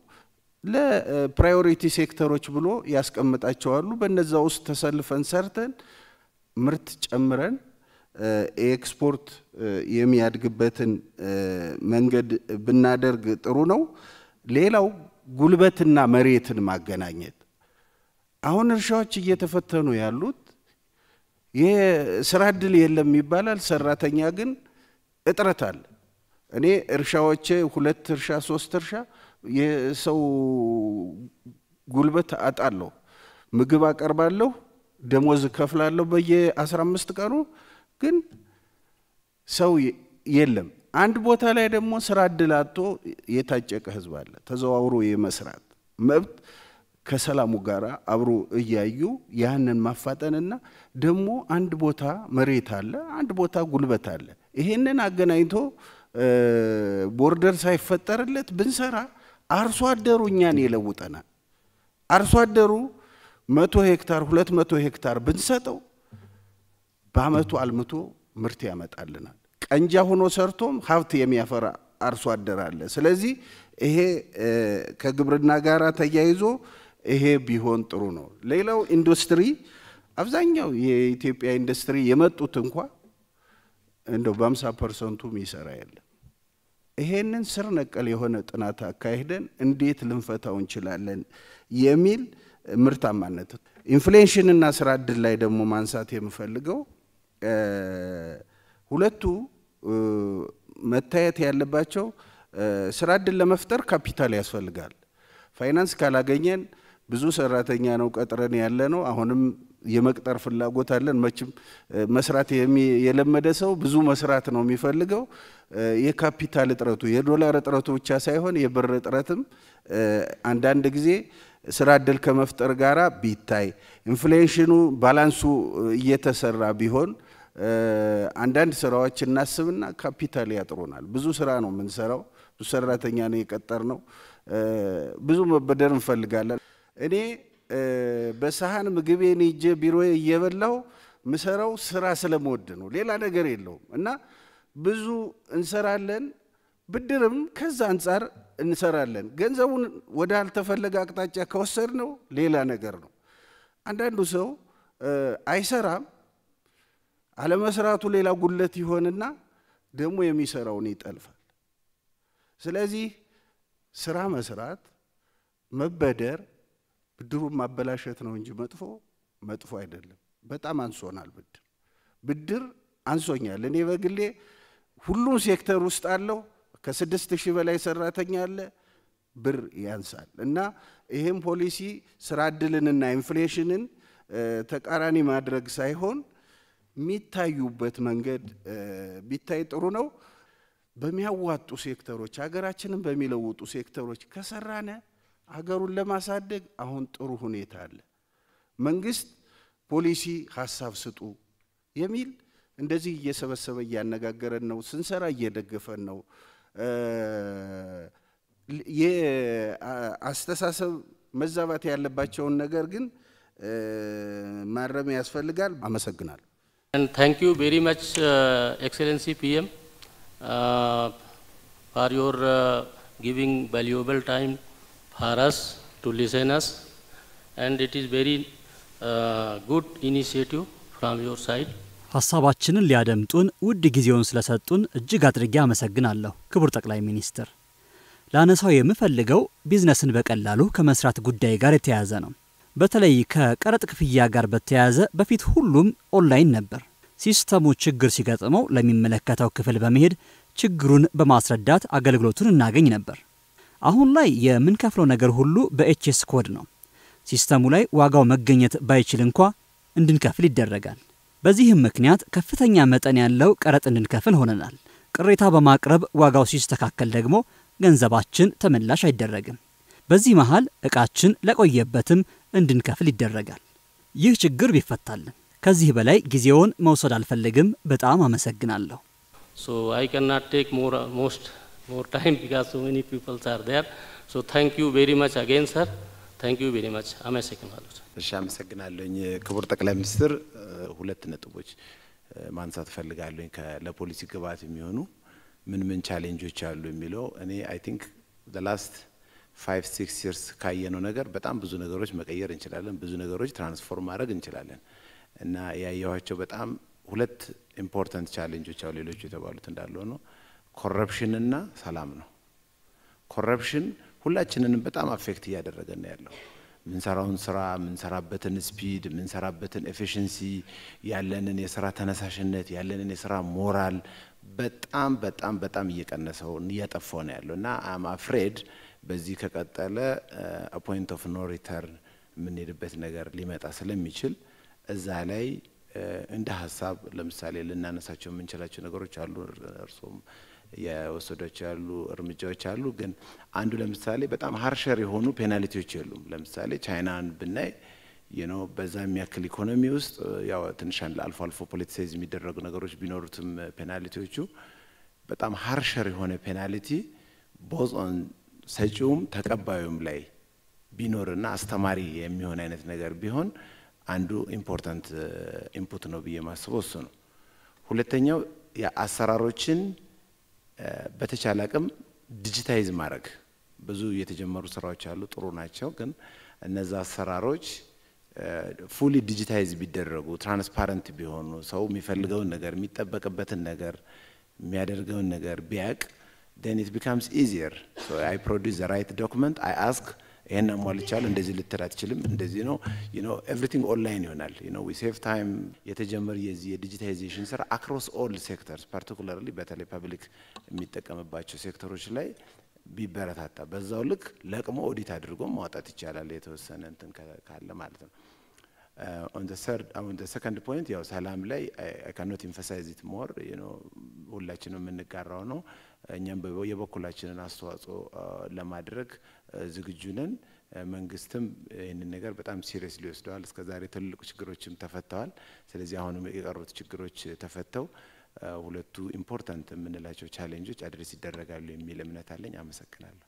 ለፕራዮሪቲ ሴክተሮች ብሎ ያስቀምጣቸዋሉ። በነዛ ውስጥ ተሰልፈን ሰርተን ምርት ጨምረን ኤክስፖርት የሚያድግበትን መንገድ ብናደርግ ጥሩ ነው። ሌላው ጉልበትና መሬትን ማገናኘት አሁን እርሻዎች እየተፈተኑ ያሉት የስራ እድል የለም ይባላል፣ ሰራተኛ ግን እጥረት አለ። እኔ እርሻዎቼ ሁለት እርሻ ሶስት እርሻ የሰው ጉልበት አጣለሁ። ምግብ አቀርባለሁ፣ ደሞዝ ከፍላለሁ በየ15 ቀኑ ግን ሰው የለም። አንድ ቦታ ላይ ደግሞ ስራ እድል አጥቶ የታጨቀ ህዝብ አለ። ተዘዋውሮ የመስራት መብት ከሰላሙ ጋር አብሮ እያዩ ያንን ማፋጠንና ደግሞ አንድ ቦታ መሬት አለ፣ አንድ ቦታ ጉልበት አለ። ይሄንን አገናኝቶ ቦርደር ሳይፈጠርለት ብንሰራ አርሶ አደሩ እኛን ይለውጠናል። አርሶ አደሩ መቶ ሄክታር ሁለት መቶ ሄክታር ብንሰጠው በአመቱ አልምቶ ምርት ያመጣልናል። ቀንጃ ሆኖ ሰርቶም ሀብት የሚያፈራ አርሶ አደር አለ። ስለዚህ ይሄ ከግብርና ጋር ተያይዞ ይሄ ቢሆን ጥሩ ነው። ሌላው ኢንዱስትሪ አብዛኛው የኢትዮጵያ ኢንዱስትሪ የመጡት እንኳ እንደው በአምሳ ፐርሰንቱም ይሰራ የለም። ይሄንን ስር ነቀል የሆነ ጥናት አካሂደን እንዴት ልንፈታው እንችላለን የሚል ምርታማነት ኢንፍሌሽንና ስራ እድል ላይ ደግሞ ማንሳት የምፈልገው ሁለቱ መታየት ያለባቸው ስራ እድል ለመፍጠር ካፒታል ያስፈልጋል። ፋይናንስ ካላገኘን ብዙ ሰራተኛ ነው ቀጥረን ያለ ነው። አሁንም የመቅጠር ፍላጎት አለን። መቼም መስራት የለመደ ሰው ብዙ መስራት ነው የሚፈልገው። የካፒታል እጥረቱ የዶላር እጥረቱ ብቻ ሳይሆን የብር እጥረትም አንዳንድ ጊዜ ስራ እድል ከመፍጠር ጋር ቢታይ ኢንፍሌሽኑ ባላንሱ እየተሰራ ቢሆን አንዳንድ ስራዎች እናስብና ካፒታል ያጥሩናል። ብዙ ስራ ነው የምንሰራው፣ ብዙ ሰራተኛ ነው የቀጠር ነው፣ ብዙ መበደር እንፈልጋለን። እኔ በሰሃን ምግቤን ይዤ ቢሮ እየበላሁ ምሰራው ስራ ስለምወድ ነው። ሌላ ነገር የለውም እና ብዙ እንሰራለን፣ ብድርም ከዛ አንጻር እንሰራለን። ገንዘቡን ወደ አልተፈለገ አቅጣጫ ከወሰድ ነው ሌላ ነገር ነው። አንዳንዱ ሰው አይሰራም። አለመስራቱ ሌላ ጉለት ይሆንና ደግሞ የሚሰራውን ይጠልፋል። ስለዚህ ስራ መስራት፣ መበደር ብድሩን ማበላሸት ነው እንጂ መጥፎ መጥፎ አይደለም። በጣም አንሶናል ብድር ብድር አንሶኛል። እኔ በግሌ ሁሉም ሴክተር ውስጥ አለው። ከስድስት ሺህ በላይ ሰራተኛ አለ። ብር ያንሳል እና ይህም ፖሊሲ ስራ እድልንና ኢንፍሌሽንን ተቃራኒ ማድረግ ሳይሆን የሚታዩበት መንገድ ቢታይ ጥሩ ነው። በሚያዋጡ ሴክተሮች ሀገራችንን በሚለውጡ ሴክተሮች ከሰራነ ሀገሩን ለማሳደግ አሁን ጥሩ ሁኔታ አለ። መንግስት ፖሊሲ ሀሳብ ስጡ የሚል እንደዚህ እየሰበሰበ እያነጋገረን ነው። ስንሰራ እየደገፈን ነው። የአስተሳሰብ መዛባት ያለባቸውን ነገር ግን ማረም ያስፈልጋል። አመሰግናለሁ። ታንክ ዩ ቬሪ መች ኤክሰለንሲ ፒኤም ፋር ዮር ጊቪንግ ቫልዩብል ታይም Haras to listen us and it is very uh, good initiative from your side. ሀሳባችንን ሊያደምጡን ውድ ጊዜውን ስለሰጡን እጅግ አድርጌ አመሰግናለሁ ክቡር ጠቅላይ ሚኒስትር። ላነሳው የምፈልገው ቢዝነስን በቀላሉ ከመስራት ጉዳይ ጋር የተያያዘ ነው። በተለይ ከቀረጥ ክፍያ ጋር በተያያዘ በፊት ሁሉም ኦንላይን ነበር። ሲስተሙ ችግር ሲገጥመው ለሚመለከተው ክፍል በመሄድ ችግሩን በማስረዳት አገልግሎቱን እናገኝ ነበር። አሁን ላይ የምንከፍለው ነገር ሁሉ በኤችኤስ ኮድ ነው። ሲስተሙ ላይ ዋጋው መገኘት ባይችል እንኳ እንድንከፍል ይደረጋል። በዚህም ምክንያት ከፍተኛ መጠን ያለው ቀረጥ እንድንከፍል ሆነናል። ቅሬታ በማቅረብ ዋጋው ሲስተካከል ደግሞ ገንዘባችን ተመላሽ አይደረግም። በዚህ መሃል ዕቃችን ለቆየበትም እንድንከፍል ይደረጋል። ይህ ችግር ቢፈታልን። ከዚህ በላይ ጊዜውን መውሰድ አልፈልግም። በጣም አመሰግናለሁ። ሶ አይ more time because so many people are there. So thank you very much again, sir. ታንክ ዩ ቬሪ ማች አመሰግናለሁ። እሺ አመሰግናለሁኝ። ክቡር ጠቅላይ ሚኒስትር ሁለት ነጥቦች ማንሳት ፈልጋለሁኝ ለፖሊሲ ግብዓት የሚሆኑ ምን ምን ቻሌንጆች አሉ የሚለው እኔ አይ ቲንክ ላስት ፋይቭ ሲክስ ይርስ ካየነው ነገር በጣም ብዙ ነገሮች መቀየር እንችላለን፣ ብዙ ነገሮች ትራንስፎርም ማድረግ እንችላለን እና ያየኋቸው በጣም ሁለት ኢምፖርታንት ቻሌንጆች አሉ ሌሎቹ የተባሉት እንዳለ ነው። ኮረፕሽንና ሰላም ነው። ኮረፕሽን ሁላችንንም በጣም አፌክት እያደረገ ነው ያለው። የምንሰራውን ስራ፣ የምንሰራበትን ስፒድ፣ የምንሰራበትን ኤፊሽንሲ፣ ያለንን የስራ ተነሳሽነት፣ ያለንን የስራ ሞራል በጣም በጣም በጣም እየቀነሰው እያጠፋው ነው ያለው እና አም አፍሬድ በዚህ ከቀጠለ አፖይንት ኦፍ ኖ ሪተርን የምንሄድበት ነገር ሊመጣ ስለሚችል እዛ ላይ እንደ ሀሳብ ለምሳሌ ልናነሳቸው የምንችላቸው ነገሮች አሉ። እርስዎም የወሰዶች ያሉ እርምጃዎች አሉ። ግን አንዱ ለምሳሌ በጣም ሀርሸር የሆኑ ፔናልቲዎች የሉም። ለምሳሌ ቻይናን ብናይ ነው በዛ የሚያክል ኢኮኖሚ ውስጥ ያው ትንሽ አልፎ አልፎ ፖለቲሳይዝ የሚደረጉ ነገሮች ቢኖሩትም ፔናልቲዎቹ በጣም ሀርሸር የሆነ ፔናልቲ ቦዞን ሰጪውም ተቀባዩም ላይ ቢኖርና አስተማሪ የሚሆን አይነት ነገር ቢሆን አንዱ ኢምፖርታንት ኢንፑት ነው ብዬ ማስበው እሱ ነው። ሁለተኛው የአሰራሮችን በተቻለ አቅም ዲጂታይዝ ማድረግ ብዙ የተጀመሩ ስራዎች አሉ፣ ጥሩ ናቸው። ግን እነዛ አሰራሮች ፉሊ ዲጂታይዝ ቢደረጉ፣ ትራንስፓረንት ቢሆኑ፣ ሰው የሚፈልገውን ነገር የሚጠበቅበትን ነገር የሚያደርገውን ነገር ቢያቅ then it becomes easier. So I produce the right ይሄን አሟልቻል፣ እንደዚህ ልትል አትችልም፣ እንደዚህ ነው ዩ ኖ ኤቭሪቲንግ ኦንላይን ይሆናል። ዩ ኖ ዊ ሴቭ ታይም የተጀመረ የዚህ የዲጂታይዜሽን ስራ አክሮስ ኦል ሴክተርስ ፓርቲኩላርሊ በተለይ ፐብሊክ የሚጠቀምባቸው ሴክተሮች ላይ ቢበረታታ በዛው ልክ ለቅሞ ኦዲት አድርጎ ማውጣት ይቻላል፣ የተወሰነ እንትን ካለ ማለት ነው። ኦን ዘ ሰከንድ ፖይንት ያው ሰላም ላይ አይ ካኖት ኢንፈሳይዝ ኢት ሞር ሁላችንም የምንጋራው ነው። እኛም የበኩላችንን አስተዋጽኦ uh, ለማድረግ ዝግጁ ነን። መንግስትም ይህንን ነገር በጣም ሲሪየስ ሊወስደዋል። እስከ ዛሬ ትልልቁ ችግሮችም ተፈተዋል። ስለዚህ አሁንም የቀሩት ችግሮች ተፈተው ሁለቱ ኢምፖርታንት የምንላቸው ቻሌንጆች አድሬስ ይደረጋሉ የሚል እምነት አለኝ። አመሰግናለሁ።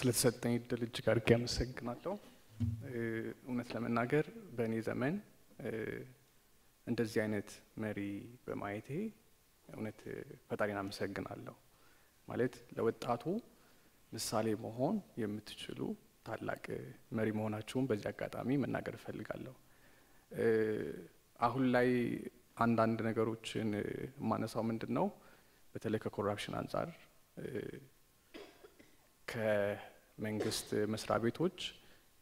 ስለተሰጠኝ እድል እጅግ አድርጌ አመሰግናለሁ። እውነት ለመናገር በእኔ ዘመን እንደዚህ አይነት መሪ በማየቴ እውነት ፈጣሪን አመሰግናለሁ። ማለት ለወጣቱ ምሳሌ መሆን የምትችሉ ታላቅ መሪ መሆናችሁን በዚህ አጋጣሚ መናገር እፈልጋለሁ። አሁን ላይ አንዳንድ ነገሮችን የማነሳው ምንድን ነው፣ በተለይ ከኮራፕሽን አንጻር ከመንግስት መስሪያ ቤቶች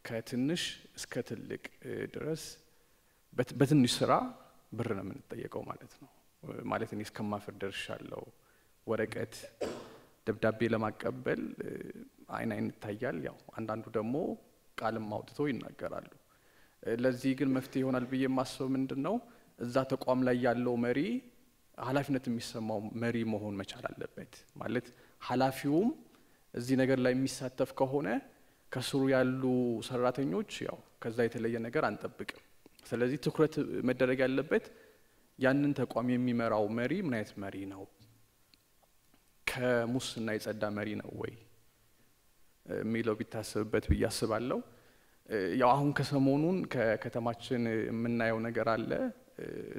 ከትንሽ እስከ ትልቅ ድረስ በትንሽ ስራ ብር ነው የምንጠየቀው ማለት ነው። ማለት እኔ እስከማፍር ደርሻለሁ። ወረቀት ደብዳቤ ለማቀበል አይን አይን ይታያል። ያው አንዳንዱ ደግሞ ቃልም አውጥተው ይናገራሉ። ለዚህ ግን መፍትሄ ይሆናል ብዬ የማስበው ምንድን ነው፣ እዛ ተቋም ላይ ያለው መሪ ሀላፊነት የሚሰማው መሪ መሆን መቻል አለበት። ማለት ኃላፊውም እዚህ ነገር ላይ የሚሳተፍ ከሆነ ከስሩ ያሉ ሰራተኞች ያው ከዛ የተለየ ነገር አንጠብቅም። ስለዚህ ትኩረት መደረግ ያለበት ያንን ተቋም የሚመራው መሪ ምን አይነት መሪ ነው ከሙስና የጸዳ መሪ ነው ወይ የሚለው ቢታሰብበት ብዬ አስባለሁ። ያው አሁን ከሰሞኑን ከከተማችን የምናየው ነገር አለ።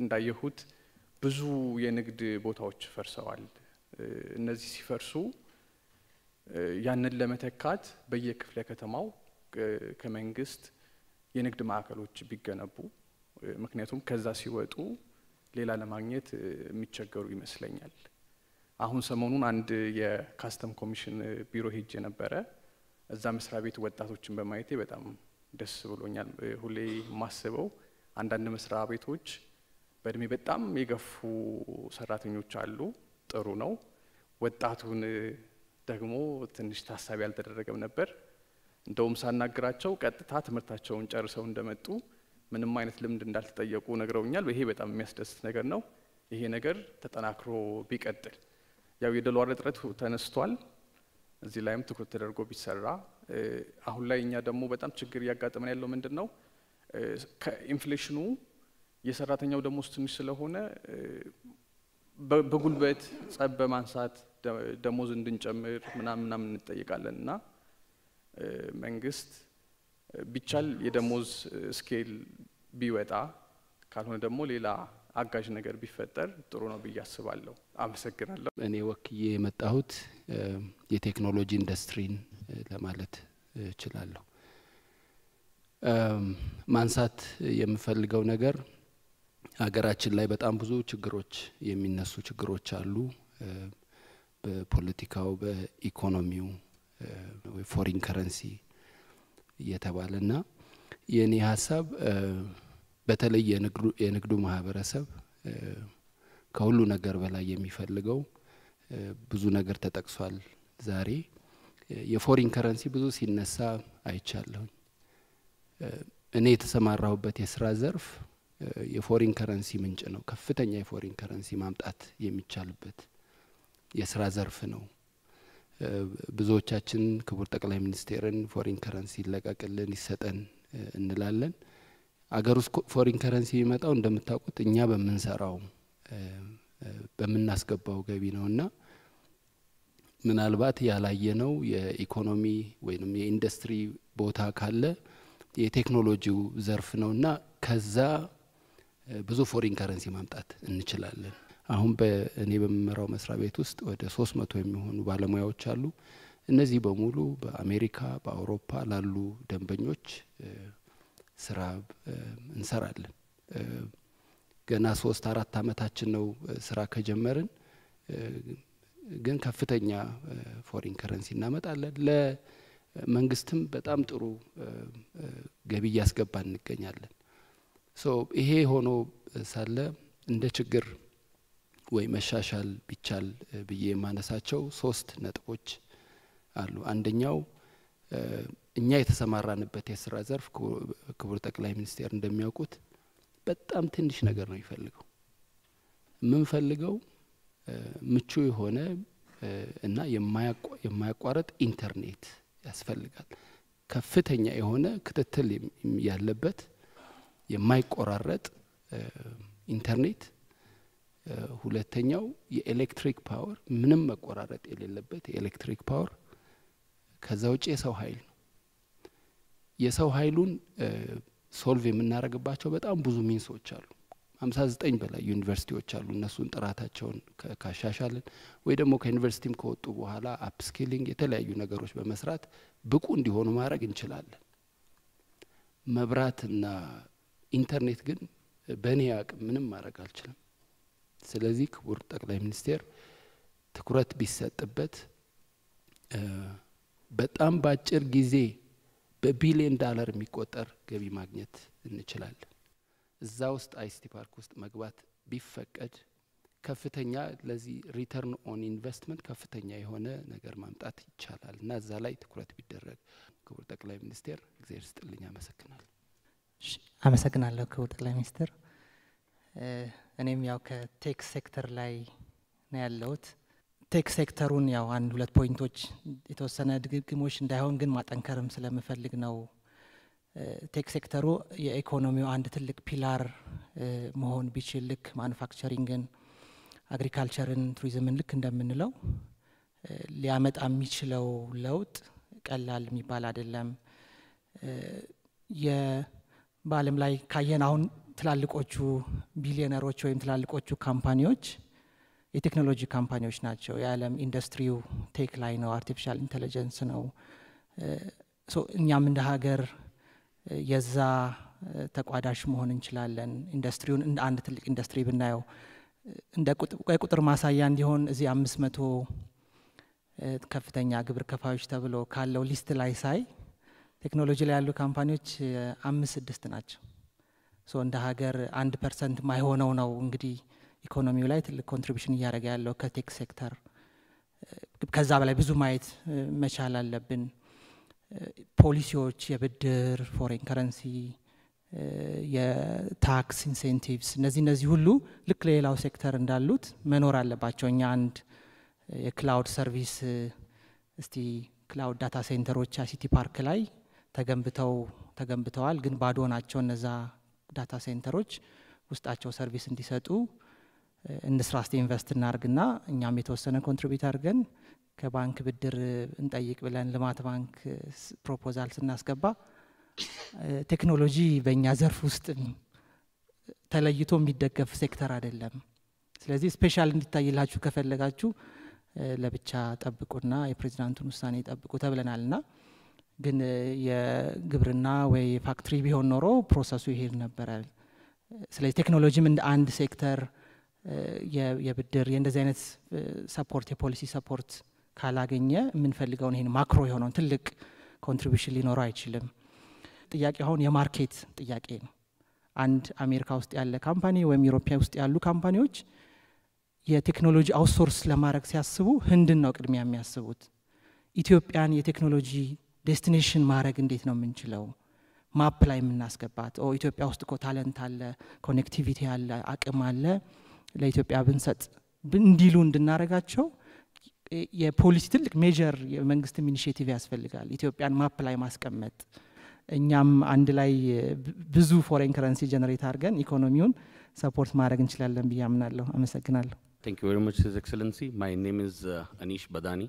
እንዳየሁት ብዙ የንግድ ቦታዎች ፈርሰዋል። እነዚህ ሲፈርሱ ያንን ለመተካት በየክፍለ ከተማው ከመንግስት የንግድ ማዕከሎች ቢገነቡ፣ ምክንያቱም ከዛ ሲወጡ ሌላ ለማግኘት የሚቸገሩ ይመስለኛል። አሁን ሰሞኑን አንድ የካስተም ኮሚሽን ቢሮ ሄጄ ነበረ። እዛ መስሪያ ቤት ወጣቶችን በማየቴ በጣም ደስ ብሎኛል። ሁሌ የማስበው አንዳንድ መስሪያ ቤቶች በእድሜ በጣም የገፉ ሰራተኞች አሉ። ጥሩ ነው። ወጣቱን ደግሞ ትንሽ ታሳቢ አልተደረገም ነበር። እንደውም ሳናግራቸው ቀጥታ ትምህርታቸውን ጨርሰው እንደመጡ ምንም አይነት ልምድ እንዳልተጠየቁ ነግረውኛል። ይሄ በጣም የሚያስደስት ነገር ነው። ይሄ ነገር ተጠናክሮ ቢቀጥል ያው የዶላር እጥረት ተነስቷል። እዚህ ላይም ትኩረት ተደርጎ ቢሰራ። አሁን ላይ እኛ ደግሞ በጣም ችግር እያጋጠመን ያለው ምንድን ነው? ከኢንፍሌሽኑ የሰራተኛው ደሞዝ ትንሽ ስለሆነ በጉልበት ጸብ በማንሳት ደሞዝ እንድንጨምር ምናምን ምናምን እንጠይቃለን እና መንግስት ቢቻል የደሞዝ ስኬል ቢወጣ ካልሆነ ደግሞ ሌላ አጋዥ ነገር ቢፈጠር ጥሩ ነው ብዬ አስባለሁ። አመሰግናለሁ። እኔ ወክዬ የመጣሁት የቴክኖሎጂ ኢንዱስትሪን ለማለት እችላለሁ። ማንሳት የምፈልገው ነገር ሀገራችን ላይ በጣም ብዙ ችግሮች የሚነሱ ችግሮች አሉ። በፖለቲካው፣ በኢኮኖሚው ፎሪን ከረንሲ እየተባለ ና የእኔ ሀሳብ በተለይ የንግዱ ማህበረሰብ ከሁሉ ነገር በላይ የሚፈልገው ብዙ ነገር ተጠቅሷል። ዛሬ የፎሪን ከረንሲ ብዙ ሲነሳ አይቻለሁኝ። እኔ የተሰማራሁበት የስራ ዘርፍ የፎሪን ከረንሲ ምንጭ ነው። ከፍተኛ የፎሪን ከረንሲ ማምጣት የሚቻልበት የስራ ዘርፍ ነው። ብዙዎቻችን ክቡር ጠቅላይ ሚኒስቴርን ፎሪን ከረንሲ ይለቀቅልን ይሰጠን እንላለን። አገር ውስጥ ፎሪን ከረንሲ የሚመጣው እንደምታውቁት እኛ በምንሰራው በምናስገባው ገቢ እና ምናልባት ያላየነው የኢኮኖሚ ወይም የኢንዱስትሪ ቦታ ካለ የቴክኖሎጂው ዘርፍ እና ከዛ ብዙ ፎሪን ከረንሲ ማምጣት እንችላለን። አሁን በእኔ በምመራው መስሪያ ቤት ውስጥ ወደ ሶስት መቶ የሚሆኑ ባለሙያዎች አሉ። እነዚህ በሙሉ በአሜሪካ በአውሮፓ ላሉ ደንበኞች ስራ እንሰራለን። ገና ሶስት አራት አመታችን ነው ስራ ከጀመርን፣ ግን ከፍተኛ ፎሪን ከረንሲ እናመጣለን። ለመንግስትም በጣም ጥሩ ገቢ እያስገባ እንገኛለን። ሶ ይሄ ሆኖ ሳለ እንደ ችግር ወይ መሻሻል ቢቻል ብዬ የማነሳቸው ሶስት ነጥቦች አሉ። አንደኛው እኛ የተሰማራንበት የስራ ዘርፍ ክቡር ጠቅላይ ሚኒስቴር እንደሚያውቁት በጣም ትንሽ ነገር ነው የሚፈልገው። የምንፈልገው ምቹ የሆነ እና የማያቋረጥ ኢንተርኔት ያስፈልጋል። ከፍተኛ የሆነ ክትትል ያለበት የማይቆራረጥ ኢንተርኔት። ሁለተኛው የኤሌክትሪክ ፓወር ምንም መቆራረጥ የሌለበት የኤሌክትሪክ ፓወር። ከዛ ውጭ የሰው ኃይል ነው። የሰው ኃይሉን ሶልቭ የምናደርግባቸው በጣም ብዙ ሚንሶች አሉ። ሀምሳ ዘጠኝ በላይ ዩኒቨርሲቲዎች አሉ። እነሱን ጥራታቸውን ካሻሻልን ወይ ደግሞ ከዩኒቨርሲቲም ከወጡ በኋላ አፕስኪሊንግ የተለያዩ ነገሮች በመስራት ብቁ እንዲሆኑ ማድረግ እንችላለን። መብራትና ኢንተርኔት ግን በእኔ አቅም ምንም ማድረግ አልችልም። ስለዚህ ክቡር ጠቅላይ ሚኒስቴር ትኩረት ቢሰጥበት በጣም በአጭር ጊዜ በቢሊዮን ዳላር የሚቆጠር ገቢ ማግኘት እንችላለን። እዛ ውስጥ አይሲቲ ፓርክ ውስጥ መግባት ቢፈቀድ ከፍተኛ ለዚህ ሪተርን ኦን ኢንቨስትመንት ከፍተኛ የሆነ ነገር ማምጣት ይቻላል እና እዛ ላይ ትኩረት ቢደረግ። ክቡር ጠቅላይ ሚኒስቴር እግዚአብሔር ስጥልኝ፣ አመሰግናለሁ። አመሰግናለሁ ክቡር ጠቅላይ ሚኒስትር። እኔም ያው ከቴክ ሴክተር ላይ ነው ያለሁት። ቴክ ሴክተሩን ያው አንድ ሁለት ፖይንቶች የተወሰነ ድግግሞች እንዳይሆን ግን ማጠንከርም ስለምፈልግ ነው። ቴክ ሴክተሩ የኢኮኖሚው አንድ ትልቅ ፒላር መሆን ቢችል ልክ ማኑፋክቸሪንግን፣ አግሪካልቸርን፣ ቱሪዝምን ልክ እንደምንለው ሊያመጣ የሚችለው ለውጥ ቀላል የሚባል አይደለም። በዓለም ላይ ካየን አሁን ትላልቆቹ ቢሊዮነሮች ወይም ትላልቆቹ ካምፓኒዎች የቴክኖሎጂ ካምፓኒዎች ናቸው። የዓለም ኢንዱስትሪው ቴክ ላይ ነው፣ አርቲፊሻል ኢንቴሊጀንስ ነው። እኛም እንደ ሀገር የዛ ተቋዳሽ መሆን እንችላለን። ኢንዱስትሪውን እንደ አንድ ትልቅ ኢንዱስትሪ ብናየው እንደ ቁጥር ማሳያ እንዲሆን እዚህ አምስት መቶ ከፍተኛ ግብር ከፋዮች ተብሎ ካለው ሊስት ላይ ሳይ ቴክኖሎጂ ላይ ያሉ ካምፓኒዎች አምስት ስድስት ናቸው። እንደ ሀገር አንድ ፐርሰንት ማይሆነው ነው እንግዲህ ኢኮኖሚው ላይ ትልቅ ኮንትሪቢሽን እያደረገ ያለው ከቴክ ሴክተር ከዛ በላይ ብዙ ማየት መቻል አለብን። ፖሊሲዎች፣ የብድር ፎሬን ከረንሲ፣ የታክስ ኢንሴንቲቭስ፣ እነዚህ እነዚህ ሁሉ ልክ ለሌላው ሴክተር እንዳሉት መኖር አለባቸው። እኛ አንድ የክላውድ ሰርቪስ እስቲ ክላውድ ዳታ ሴንተሮች አሲቲ ፓርክ ላይ ተገንብተው ተገንብተዋል፣ ግን ባዶ ናቸው። እነዛ ዳታ ሴንተሮች ውስጣቸው ሰርቪስ እንዲሰጡ እንስራ እስቲ ኢንቨስት እናርግና እኛም የተወሰነ ኮንትሪቢዩት አድርገን ከባንክ ብድር እንጠይቅ ብለን ልማት ባንክ ፕሮፖዛል ስናስገባ ቴክኖሎጂ በእኛ ዘርፍ ውስጥ ተለይቶ የሚደገፍ ሴክተር አይደለም። ስለዚህ ስፔሻል እንዲታይላችሁ ከፈለጋችሁ ለብቻ ጠብቁና የፕሬዚዳንቱን ውሳኔ ጠብቁ ተብለናል ና ግን የግብርና ወይ ፋክትሪ ቢሆን ኖሮ ፕሮሰሱ ይሄድ ነበረ። ስለዚህ ቴክኖሎጂም እንደ አንድ ሴክተር የብድር የእንደዚህ አይነት ሰፖርት የፖሊሲ ሰፖርት ካላገኘ የምንፈልገውን ይህን ማክሮ የሆነውን ትልቅ ኮንትሪቢሽን ሊኖረው አይችልም። ጥያቄ አሁን የማርኬት ጥያቄ ነው። አንድ አሜሪካ ውስጥ ያለ ካምፓኒ ወይም ኢሮፒያ ውስጥ ያሉ ካምፓኒዎች የቴክኖሎጂ አውትሶርስ ለማድረግ ሲያስቡ ህንድን ነው ቅድሚያ የሚያስቡት። ኢትዮጵያን የቴክኖሎጂ ዴስቲኔሽን ማድረግ እንዴት ነው የምንችለው? ማፕ ላይ የምናስገባት ኢትዮጵያ ውስጥ እኮ ታለንት አለ፣ ኮኔክቲቪቲ አለ፣ አቅም አለ ለኢትዮጵያ ብንሰጥ እንዲሉ እንድናደረጋቸው የፖሊሲ ትልቅ ሜጀር የመንግስትም ኢኒሽቲቭ ያስፈልጋል። ኢትዮጵያን ማፕ ላይ ማስቀመጥ እኛም አንድ ላይ ብዙ ፎሬን ከረንሲ ጀነሬት አድርገን ኢኮኖሚውን ሰፖርት ማድረግ እንችላለን ብዬ አምናለሁ። አመሰግናለሁ። ቴንክ ዩ ማች ኤክሰለንሲ ማይ ኔም ኢዝ አኒሽ በዳኒ።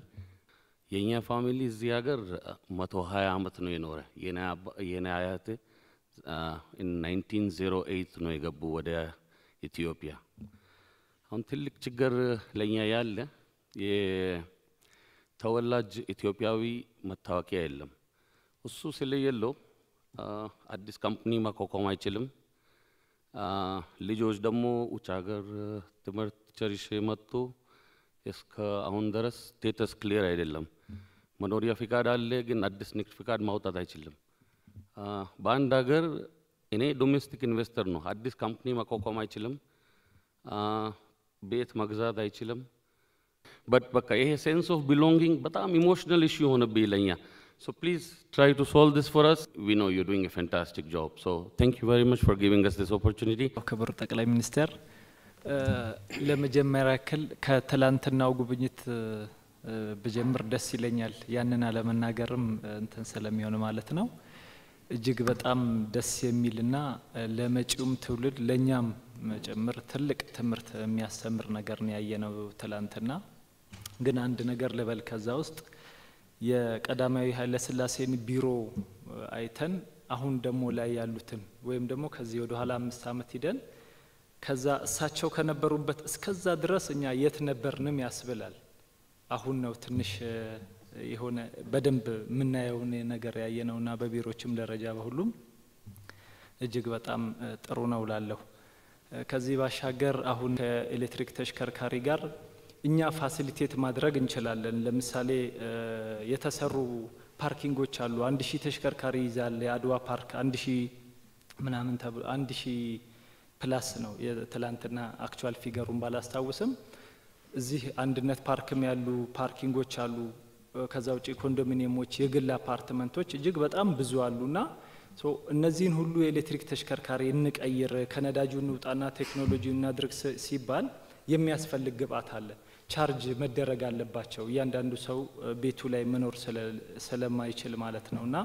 የእኛ ፋሚሊ እዚህ ሀገር uh, መቶ ሀያ ዓመት ነው የኖረ። የኔ አያት ኢን 1908 ነው የገቡ ወደ ኢትዮጵያ አሁን ትልቅ ችግር ለኛ ያለ የተወላጅ ኢትዮጵያዊ መታወቂያ የለም። እሱ ስለሌለው አዲስ ካምፕኒ ማቋቋም አይችልም። ልጆች ደግሞ ውጭ ሀገር ትምህርት ጨርሼ መጡ እስከ አሁን ድረስ ስቴተስ ክሊር አይደለም። መኖሪያ ፍቃድ አለ፣ ግን አዲስ ንግድ ፍቃድ ማውጣት አይችልም። በአንድ ሀገር እኔ ዶሜስቲክ ኢንቨስተር ነው፣ አዲስ ካምፕኒ ማቋቋም አይችልም። ቤት መግዛት አይችልም። በట్ በቃ ይሄ ሴንስ ኦፍ ቢሎንጊንግ በጣም ኢሞሽናል ኢሹ ሆነብኝ ለኛ So please try to solve this for us. We know you're doing a fantastic job. So thank you very much for giving us this ክቡር ጠቅላይ ሚኒስትር ለመጀመሪያ ያክል ከትላንትናው ጉብኝት ብጀምር ደስ ይለኛል። ያንን አለመናገርም እንትን ስለሚሆን ማለት ነው። እጅግ በጣም ደስ የሚልና ለመጪውም ትውልድ ለእኛም መጨምር ትልቅ ትምህርት የሚያስተምር ነገር ነው ያየነው ትላንትና። ግን አንድ ነገር ልበል ከዛ ውስጥ የቀዳማዊ ኃይለስላሴን ቢሮ አይተን አሁን ደግሞ ላይ ያሉትን ወይም ደግሞ ከዚህ ወደ ኋላ አምስት ዓመት ሂደን ከዛ እሳቸው ከነበሩበት እስከዛ ድረስ እኛ የት ነበርንም ያስብላል። አሁን ነው ትንሽ የሆነ በደንብ የምናየውን ነገር ያየነውና በቢሮችም ደረጃ በሁሉም እጅግ በጣም ጥሩ ነው ላለሁ። ከዚህ ባሻገር አሁን ከኤሌክትሪክ ተሽከርካሪ ጋር እኛ ፋሲሊቴት ማድረግ እንችላለን። ለምሳሌ የተሰሩ ፓርኪንጎች አሉ። አንድ ሺህ ተሽከርካሪ ይዛል የአድዋ ፓርክ አንድ ሺህ ምናምን ተብሎ አንድ ሺህ ፕላስ ነው የትላንትና አክቹዋል ፊገሩን ባላስታውስም እዚህ አንድነት ፓርክም ያሉ ፓርኪንጎች አሉ። ከዛ ውጭ ኮንዶሚኒየሞች፣ የግል አፓርትመንቶች እጅግ በጣም ብዙ አሉና እነዚህን ሁሉ የኤሌክትሪክ ተሽከርካሪ እንቀይር፣ ከነዳጁ እንውጣና ቴክኖሎጂ እናድርግ ሲባል የሚያስፈልግ ግብአት አለ። ቻርጅ መደረግ አለባቸው። እያንዳንዱ ሰው ቤቱ ላይ መኖር ስለማይችል ማለት ነው እና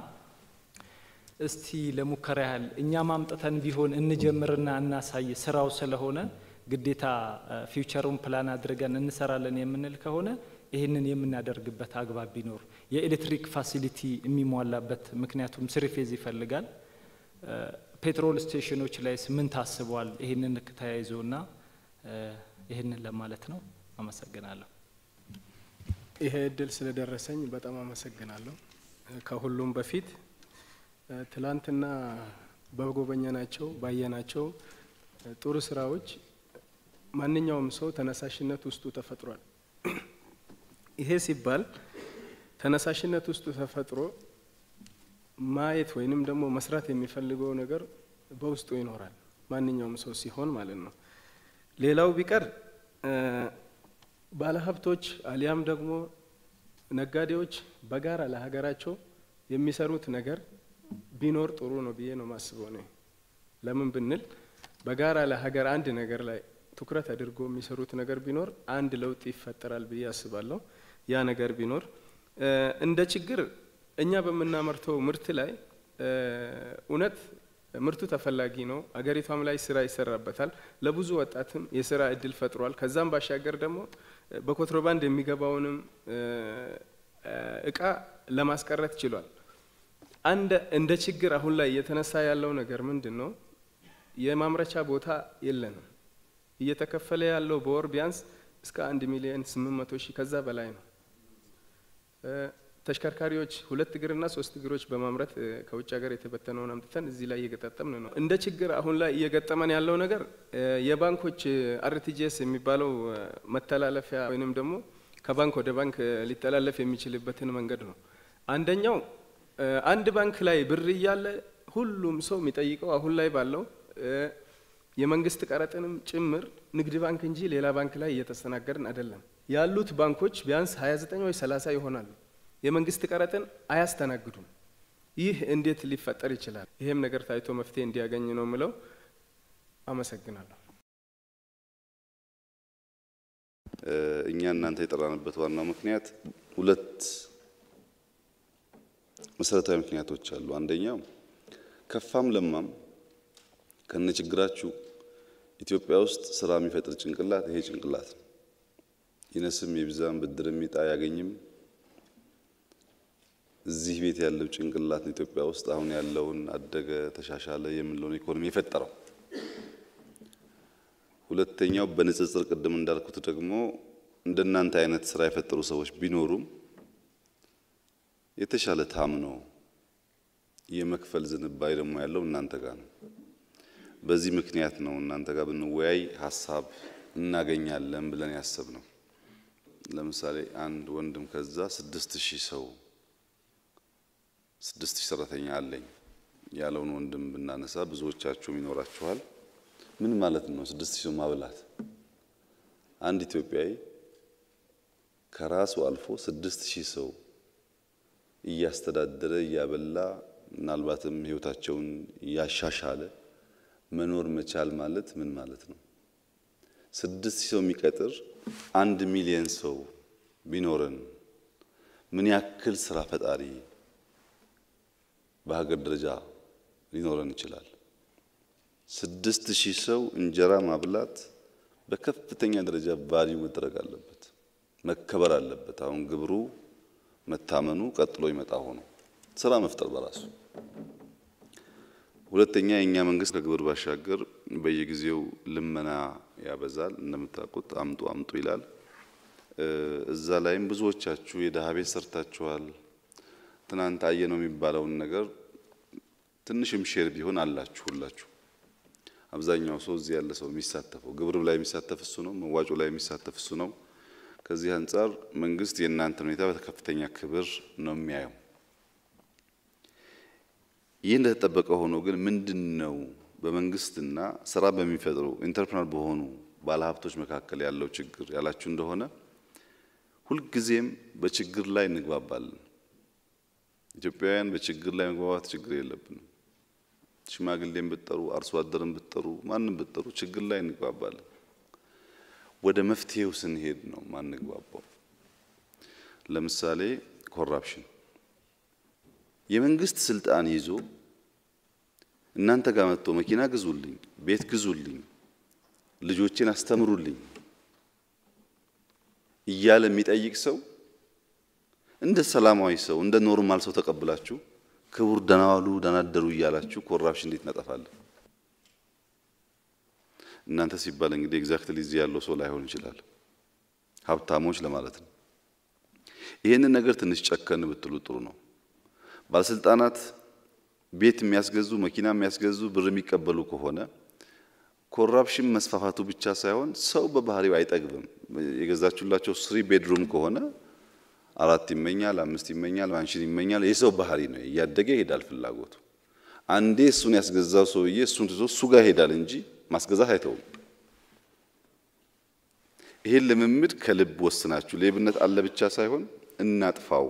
እስቲ ለሙከራ ያህል እኛ ማምጠተን ቢሆን እንጀምርና እናሳይ ስራው ስለሆነ ግዴታ ፊውቸሩን ፕላን አድርገን እንሰራለን የምንል ከሆነ ይህንን የምናደርግበት አግባብ ቢኖር የኤሌክትሪክ ፋሲሊቲ የሚሟላበት ምክንያቱም ስሪፌዝ ይፈልጋል። ፔትሮል ስቴሽኖች ላይስ ምን ታስበዋል? ይህንን ተያይዞና ይህንን ለማለት ነው። አመሰግናለሁ። ይሄ እድል ስለደረሰኝ በጣም አመሰግናለሁ። ከሁሉም በፊት ትላንትና ባየ ባየናቸው ጥሩ ስራዎች ማንኛውም ሰው ተነሳሽነት ውስጡ ተፈጥሯል። ይሄ ሲባል ተነሳሽነት ውስጥ ተፈጥሮ ማየት ወይንም ደግሞ መስራት የሚፈልገው ነገር በውስጡ ይኖራል ማንኛውም ሰው ሲሆን ማለት ነው። ሌላው ቢቀር ባለሀብቶች አሊያም ደግሞ ነጋዴዎች በጋራ ለሀገራቸው የሚሰሩት ነገር ቢኖር ጥሩ ነው ብዬ ነው ማስበው ነ ለምን ብንል በጋራ ለሀገር አንድ ነገር ላይ ትኩረት አድርጎ የሚሰሩት ነገር ቢኖር አንድ ለውጥ ይፈጠራል ብዬ አስባለሁ። ያ ነገር ቢኖር እንደ ችግር እኛ በምናመርተው ምርት ላይ እውነት ምርቱ ተፈላጊ ነው፣ አገሪቷም ላይ ስራ ይሰራበታል፣ ለብዙ ወጣትም የስራ እድል ፈጥሯል። ከዛም ባሻገር ደግሞ በኮንትሮባንድ የሚገባውንም እቃ ለማስቀረት ችሏል። አንድ እንደ ችግር አሁን ላይ እየተነሳ ያለው ነገር ምንድን ነው? የማምረቻ ቦታ የለንም። እየተከፈለ ያለው በወር ቢያንስ እስከ አንድ ሚሊዮን ስምንት መቶ ሺህ ከዛ በላይ ነው። ተሽከርካሪዎች ሁለት እግርና ሶስት እግሮች በማምረት ከውጭ ሀገር የተበተነውን አምጥተን እዚህ ላይ እየገጣጠምን ነው። እንደ ችግር አሁን ላይ እየገጠመን ያለው ነገር የባንኮች አርቲጂኤስ የሚባለው መተላለፊያ ወይንም ደግሞ ከባንክ ወደ ባንክ ሊተላለፍ የሚችልበትን መንገድ ነው። አንደኛው አንድ ባንክ ላይ ብር እያለ ሁሉም ሰው የሚጠይቀው አሁን ላይ ባለው የመንግስት ቀረጥንም ጭምር ንግድ ባንክ እንጂ ሌላ ባንክ ላይ እየተስተናገድን አይደለም። ያሉት ባንኮች ቢያንስ 29 ወይ 30 ይሆናሉ። የመንግስት ቀረጥን አያስተናግዱም። ይህ እንዴት ሊፈጠር ይችላል? ይሄም ነገር ታይቶ መፍትሄ እንዲያገኝ ነው ምለው። አመሰግናለሁ። እኛ እናንተ የጠራንበት ዋናው ምክንያት ሁለት መሰረታዊ ምክንያቶች አሉ። አንደኛው ከፋም ለማም ከነ ችግራችሁ ኢትዮጵያ ውስጥ ስራ የሚፈጥር ጭንቅላት ይሄ ጭንቅላት ነው። ይነስም ይብዛም ብድርም ይጣ ያገኝም እዚህ ቤት ያለው ጭንቅላት ነው ኢትዮጵያ ውስጥ አሁን ያለውን አደገ ተሻሻለ የምንለውን ኢኮኖሚ የፈጠረው። ሁለተኛው በንጽጽር ቅድም እንዳልኩት ደግሞ እንደናንተ አይነት ስራ የፈጠሩ ሰዎች ቢኖሩም የተሻለ ታምኖ የመክፈል ዝንባሌ ደግሞ ያለው እናንተ ጋር ነው። በዚህ ምክንያት ነው እናንተ ጋር ብንወያይ ሀሳብ እናገኛለን ብለን ያሰብ ነው። ለምሳሌ አንድ ወንድም ከዛ ስድስት ሺህ ሰው ስድስት ሺህ ሰራተኛ አለኝ ያለውን ወንድም ብናነሳ ብዙዎቻችሁም ይኖራችኋል። ምን ማለት ነው? ስድስት ሺህ ሰው ማብላት አንድ ኢትዮጵያዊ ከራሱ አልፎ ስድስት ሺህ ሰው እያስተዳደረ እያበላ ምናልባትም ህይወታቸውን እያሻሻለ መኖር መቻል ማለት ምን ማለት ነው? ስድስት ሺህ ሰው የሚቀጥር አንድ ሚሊየን ሰው ቢኖረን ምን ያክል ስራ ፈጣሪ በሀገር ደረጃ ሊኖረን ይችላል? ስድስት ሺህ ሰው እንጀራ ማብላት በከፍተኛ ደረጃ ቫሊዩ መደረግ አለበት፣ መከበር አለበት። አሁን ግብሩ መታመኑ ቀጥሎ ይመጣ ሆኖ ስራ መፍጠር በራሱ ሁለተኛ የእኛ መንግስት ከግብር ባሻገር በየጊዜው ልመና ያበዛል። እንደምታውቁት አምጡ አምጡ ይላል። እዛ ላይም ብዙዎቻችሁ የድሀ ቤት ሰርታችኋል፣ ትናንት አየ ነው የሚባለውን ነገር ትንሽም ሼር ቢሆን አላችሁ ሁላችሁ። አብዛኛው ሰው እዚህ ያለ ሰው የሚሳተፈው ግብር ላይ የሚሳተፍ እሱ ነው፣ መዋጮ ላይ የሚሳተፍ እሱ ነው። ከዚህ አንጻር መንግስት የእናንተን ሁኔታ በከፍተኛ ክብር ነው የሚያየው። ይህ እንደተጠበቀ ሆኖ ግን ምንድን ነው በመንግስትና ስራ በሚፈጥሩ ኢንተርፕረነር በሆኑ ባለሀብቶች መካከል ያለው ችግር ያላችሁ እንደሆነ ሁልጊዜም በችግር ላይ እንግባባለን። ኢትዮጵያውያን በችግር ላይ መግባባት ችግር የለብንም። ሽማግሌን ብትጠሩ፣ አርሶ አደርን ብትጠሩ፣ ማንም ብትጠሩ ችግር ላይ እንግባባለን። ወደ መፍትሄው ስንሄድ ነው ማንግባባው። ለምሳሌ ኮራፕሽን የመንግስት ስልጣን ይዞ እናንተ ጋር መጥቶ መኪና ግዙልኝ፣ ቤት ግዙልኝ፣ ልጆችን አስተምሩልኝ እያለ የሚጠይቅ ሰው እንደ ሰላማዊ ሰው እንደ ኖርማል ሰው ተቀብላችሁ ክቡር ደህና ዋሉ ደህና አደሩ እያላችሁ ኮራፕሽን እንዴት እናጠፋለን? እናንተ ሲባል እንግዲህ ኤግዛክትሊ እዚህ ያለው ሰው ላይሆን ይችላል፣ ሀብታሞች ለማለት ነው። ይህንን ነገር ትንሽ ጨከን ብትሉ ጥሩ ነው። ባለስልጣናት ቤት የሚያስገዙ መኪና የሚያስገዙ ብር የሚቀበሉ ከሆነ ኮራፕሽን መስፋፋቱ ብቻ ሳይሆን ሰው በባህሪው አይጠግብም። የገዛችሁላቸው ስሪ ቤድሩም ከሆነ አራት ይመኛል፣ አምስት ይመኛል፣ ማንሽን ይመኛል። የሰው ባህሪ ነው፣ እያደገ ይሄዳል ፍላጎቱ። አንዴ እሱን ያስገዛው ሰውዬ እሱን ትቶ እሱ ጋር ይሄዳል እንጂ ማስገዛት አይተውም። ይህን ልምምድ ከልብ ወስናችሁ ሌብነት አለ ብቻ ሳይሆን እናጥፋው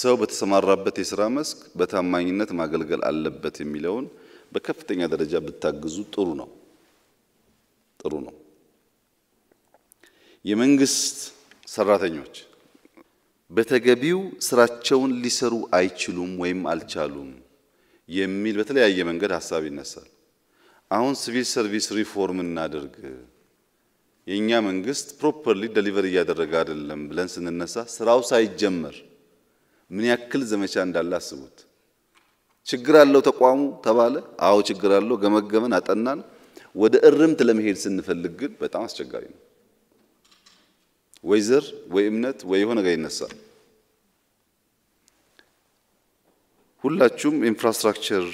ሰው በተሰማራበት የስራ መስክ በታማኝነት ማገልገል አለበት የሚለውን በከፍተኛ ደረጃ ብታግዙ ጥሩ ነው ጥሩ ነው። የመንግስት ሰራተኞች በተገቢው ስራቸውን ሊሰሩ አይችሉም ወይም አልቻሉም የሚል በተለያየ መንገድ ሀሳብ ይነሳል። አሁን ሲቪል ሰርቪስ ሪፎርም እናድርግ፣ የእኛ መንግስት ፕሮፐርሊ ደሊቨር እያደረገ አይደለም ብለን ስንነሳ ስራው ሳይጀመር ምን ያክል ዘመቻ እንዳለ አስቡት። ችግር አለው ተቋሙ ተባለ። አዎ ችግር አለው፣ ገመገመን፣ አጠናን። ወደ እርምት ለመሄድ ስንፈልግ ግን በጣም አስቸጋሪ ነው። ወይ ዘር ወይ እምነት ወይ የሆነ ጋር ይነሳል። ሁላችሁም ኢንፍራስትራክቸር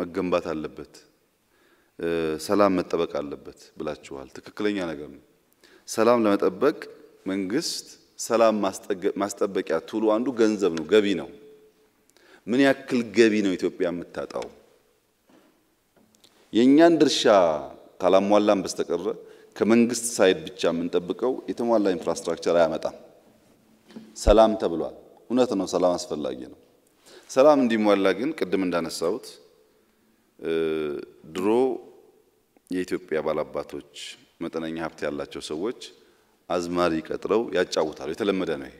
መገንባት አለበት፣ ሰላም መጠበቅ አለበት ብላችኋል። ትክክለኛ ነገር ነው። ሰላም ለመጠበቅ መንግስት ሰላም ማስጠበቂያ ቱሉ አንዱ ገንዘብ ነው፣ ገቢ ነው። ምን ያክል ገቢ ነው ኢትዮጵያ የምታጣው? የእኛን ድርሻ ካላሟላን በስተቀረ ከመንግስት ሳይድ ብቻ የምንጠብቀው የተሟላ ኢንፍራስትራክቸር አያመጣም። ሰላም ተብሏል፣ እውነት ነው። ሰላም አስፈላጊ ነው። ሰላም እንዲሟላ ግን ቅድም እንዳነሳሁት ድሮ የኢትዮጵያ ባላባቶች መጠነኛ ሀብት ያላቸው ሰዎች አዝማሪ ቀጥረው ያጫውታሉ። የተለመደ ነው ይሄ።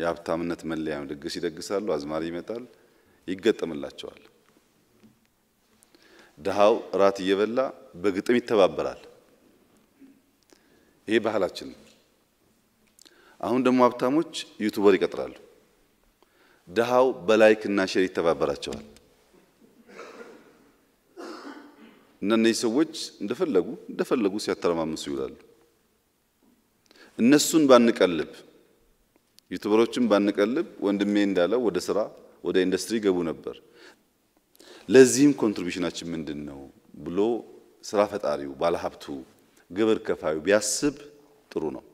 የሀብታምነት መለያ ነው። ድግስ ይደግሳሉ፣ አዝማሪ ይመጣል፣ ይገጠምላቸዋል። ድሃው እራት እየበላ በግጥም ይተባበራል። ይሄ ባህላችን ነው። አሁን ደግሞ ሀብታሞች ዩቱበር ይቀጥራሉ። ድሃው እና ሼር ይተባበራቸዋል። እና እነዚህ ሰዎች እንደፈለጉ እንደፈለጉ ሲያተረማምሱ ይውላሉ። እነሱን ባንቀልብ፣ ዩቱበሮችን ባንቀልብ ወንድሜ እንዳለው ወደ ስራ ወደ ኢንዱስትሪ ገቡ ነበር። ለዚህም ኮንትሪቢሽናችን ምንድን ነው ብሎ ስራ ፈጣሪው ባለሀብቱ፣ ግብር ከፋዩ ቢያስብ ጥሩ ነው።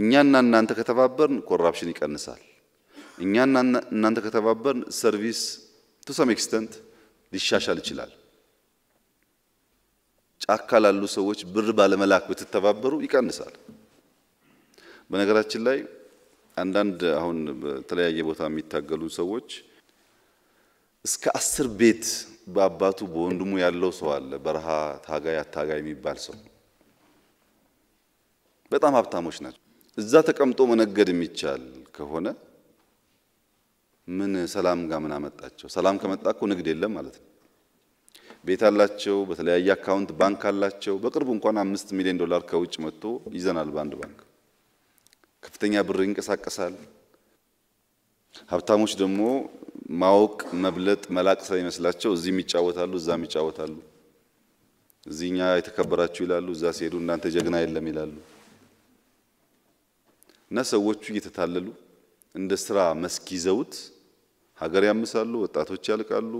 እኛና እናንተ ከተባበርን ኮራፕሽን ይቀንሳል። እኛና እናንተ ከተባበርን ሰርቪስ ቱ ሰም ኤክስተንት ሊሻሻል ይችላል። ጫካ ላሉ ሰዎች ብር ባለመላክ ብትተባበሩ ይቀንሳል። በነገራችን ላይ አንዳንድ አሁን በተለያየ ቦታ የሚታገሉ ሰዎች እስከ አስር ቤት በአባቱ በወንድሙ ያለው ሰው አለ። በረሃ ታጋይ አታጋይ የሚባል ሰው በጣም ሀብታሞች ናቸው። እዛ ተቀምጦ መነገድ የሚቻል ከሆነ ምን ሰላም ጋር ምን አመጣቸው? ሰላም ከመጣ እኮ ንግድ የለም ማለት ነው። ቤት አላቸው፣ በተለያየ አካውንት ባንክ አላቸው። በቅርቡ እንኳን አምስት ሚሊዮን ዶላር ከውጭ መጥቶ ይዘናል በአንድ ባንክ። ከፍተኛ ብር ይንቀሳቀሳል። ሀብታሞች ደግሞ ማወቅ መብለጥ መላቅ ስለሚመስላቸው እዚህም ይጫወታሉ፣ እዛም ይጫወታሉ። እዚህኛ የተከበራችሁ ይላሉ፣ እዛ ሲሄዱ እናንተ ጀግና የለም ይላሉ። እና ሰዎቹ እየተታለሉ እንደ ስራ መስክ ይዘውት ሀገር ያምሳሉ፣ ወጣቶች ያልቃሉ።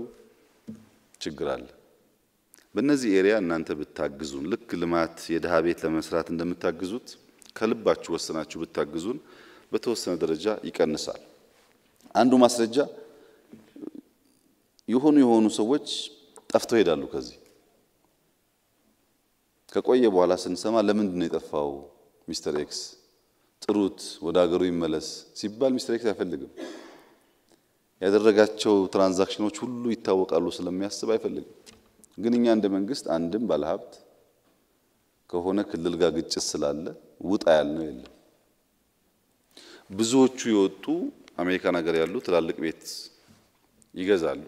ችግር አለ። በእነዚህ ኤሪያ እናንተ ብታግዙን ልክ ልማት የድሃ ቤት ለመስራት እንደምታግዙት ከልባችሁ ወሰናችሁ ብታግዙን በተወሰነ ደረጃ ይቀንሳል። አንዱ ማስረጃ የሆኑ የሆኑ ሰዎች ጠፍተው ይሄዳሉ። ከዚህ ከቆየ በኋላ ስንሰማ ለምንድን ነው የጠፋው ሚስተር ኤክስ ጥሩት ወደ ሀገሩ ይመለስ ሲባል ሚስተር ኤክስ አይፈልግም። ያደረጋቸው ትራንዛክሽኖች ሁሉ ይታወቃሉ ስለሚያስብ አይፈልግም። ግን እኛ እንደ መንግስት አንድም ባለሀብት ከሆነ ክልል ጋር ግጭት ስላለ ውጣ ያልነው የለም። ብዙዎቹ የወጡ አሜሪካን ሀገር ያሉ ትላልቅ ቤት ይገዛሉ፣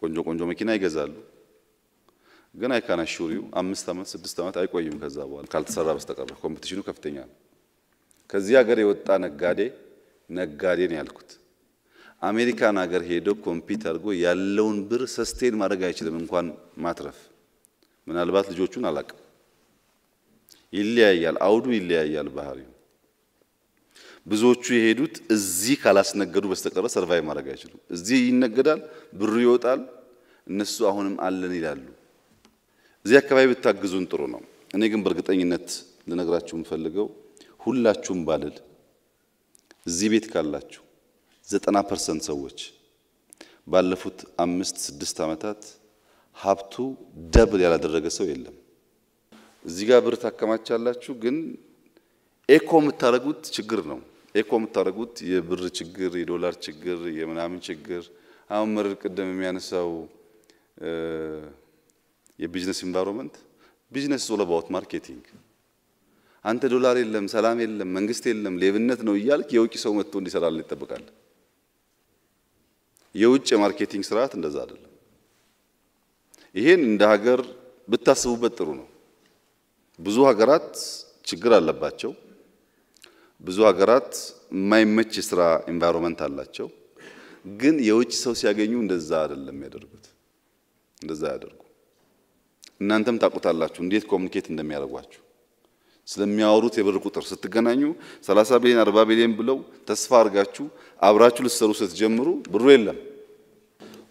ቆንጆ ቆንጆ መኪና ይገዛሉ። ግን አይካን አሹሪው አምስት ዓመት ስድስት ዓመት አይቆይም ከዛ በኋላ ካልተሰራ በስተቀር ኮምፒቲሽኑ ከፍተኛ ነው። ከዚህ ሀገር የወጣ ነጋዴ ነጋዴ ነው ያልኩት አሜሪካን ሀገር ሄዶ ኮምፒት አድርጎ ያለውን ብር ሰስቴን ማድረግ አይችልም፣ እንኳን ማትረፍ። ምናልባት ልጆቹን አላቅም። ይለያያል፣ አውዱ ይለያያል፣ ባህሪው። ብዙዎቹ የሄዱት እዚህ ካላስነገዱ በስተቀረ ሰርቫይ ማድረግ አይችሉም። እዚህ ይነገዳል፣ ብሩ ይወጣል፣ እነሱ አሁንም አለን ይላሉ። እዚህ አካባቢ ብታግዙን ጥሩ ነው። እኔ ግን በእርግጠኝነት ልነግራችሁ የምፈልገው ሁላችሁም ባልል እዚህ ቤት ካላችሁ ዘጠና ፐርሰንት ሰዎች ባለፉት አምስት ስድስት ዓመታት ሀብቱ ደብል ያላደረገ ሰው የለም። እዚህ ጋር ብር ታከማቻላችሁ፣ ግን ኤኮ የምታደርጉት ችግር ነው። ኤኮ የምታደርጉት የብር ችግር፣ የዶላር ችግር፣ የምናምን ችግር። አሁን ምርር ቅድም የሚያነሳው የቢዝነስ ኢንቫይሮንመንት ቢዝነስ ኦል አባውት ማርኬቲንግ። አንተ ዶላር የለም፣ ሰላም የለም፣ መንግስት የለም፣ ሌብነት ነው እያልክ የውጭ ሰው መጥቶ እንዲሰራል ይጠብቃል። የውጭ የማርኬቲንግ ስርዓት እንደዛ አይደለም። ይሄን እንደ ሀገር ብታስቡበት ጥሩ ነው። ብዙ ሀገራት ችግር አለባቸው። ብዙ ሀገራት የማይመች የስራ ኢንቫይሮንመንት አላቸው። ግን የውጭ ሰው ሲያገኙ እንደዛ አይደለም ያደርጉት፣ እንደዛ ያደርጉ። እናንተም ታውቁታላችሁ እንዴት ኮሙኒኬት እንደሚያደርጓችሁ ስለሚያወሩት የብር ቁጥር ስትገናኙ 30 ቢሊዮን 40 ቢሊዮን ብለው ተስፋ አድርጋችሁ አብራችሁ ልትሰሩ ስትጀምሩ ብሩ የለም።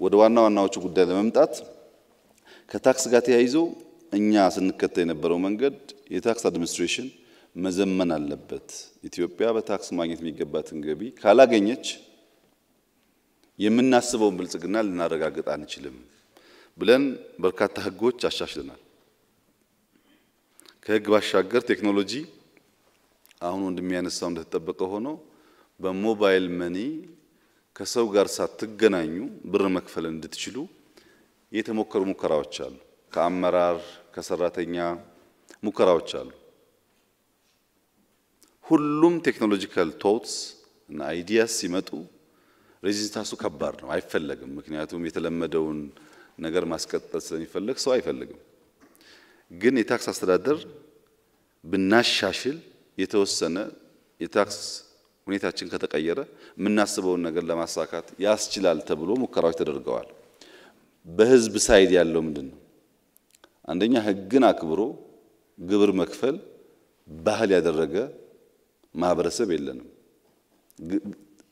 ወደ ዋና ዋናዎቹ ጉዳይ ለመምጣት ከታክስ ጋር ተያይዞ እኛ ስንከተል የነበረው መንገድ የታክስ አድሚኒስትሬሽን መዘመን አለበት። ኢትዮጵያ በታክስ ማግኘት የሚገባትን ገቢ ካላገኘች የምናስበውን ብልጽግና ልናረጋግጥ አንችልም ብለን በርካታ ሕጎች አሻሽለናል። ከሕግ ባሻገር ቴክኖሎጂ አሁን ወንድም ያነሳው እንደተጠበቀ ሆኖ በሞባይል መኒ ከሰው ጋር ሳትገናኙ ብር መክፈል እንድትችሉ የተሞከሩ ሙከራዎች አሉ። ከአመራር ከሰራተኛ ሙከራዎች አሉ። ሁሉም ቴክኖሎጂካል ቶትስ እና አይዲያስ ሲመጡ ሬዚስታንሱ ከባድ ነው፣ አይፈለግም። ምክንያቱም የተለመደውን ነገር ማስቀጠል ስለሚፈለግ ሰው አይፈልግም። ግን የታክስ አስተዳደር ብናሻሽል የተወሰነ የታክስ ሁኔታችን ከተቀየረ የምናስበውን ነገር ለማሳካት ያስችላል ተብሎ ሙከራዎች ተደርገዋል። በህዝብ ሳይድ ያለው ምንድን ነው? አንደኛ ህግን አክብሮ ግብር መክፈል ባህል ያደረገ ማህበረሰብ የለንም።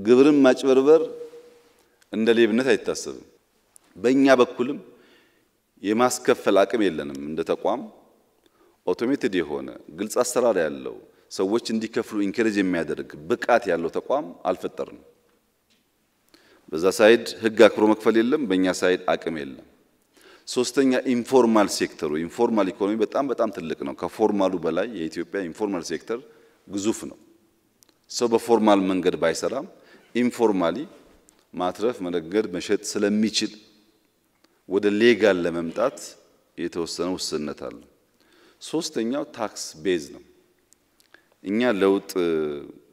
ግብርን ማጭበርበር እንደ ሌብነት አይታሰብም። በእኛ በኩልም የማስከፈል አቅም የለንም። እንደ ተቋም ኦቶሜትድ የሆነ ግልጽ አሰራር ያለው ሰዎች እንዲከፍሉ ኢንከሬጅ የሚያደርግ ብቃት ያለው ተቋም አልፈጠርም። በዛ ሳይድ ህግ አክብሮ መክፈል የለም፣ በእኛ ሳይድ አቅም የለም። ሶስተኛ ኢንፎርማል ሴክተሩ ኢንፎርማል ኢኮኖሚ በጣም በጣም ትልቅ ነው። ከፎርማሉ በላይ የኢትዮጵያ ኢንፎርማል ሴክተር ግዙፍ ነው። ሰው በፎርማል መንገድ ባይሰራም ኢንፎርማሊ ማትረፍ፣ መነገድ፣ መሸጥ ስለሚችል ወደ ሌጋል ለመምጣት የተወሰነ ውስንነት አለ። ሶስተኛው ታክስ ቤዝ ነው። እኛ ለውጥ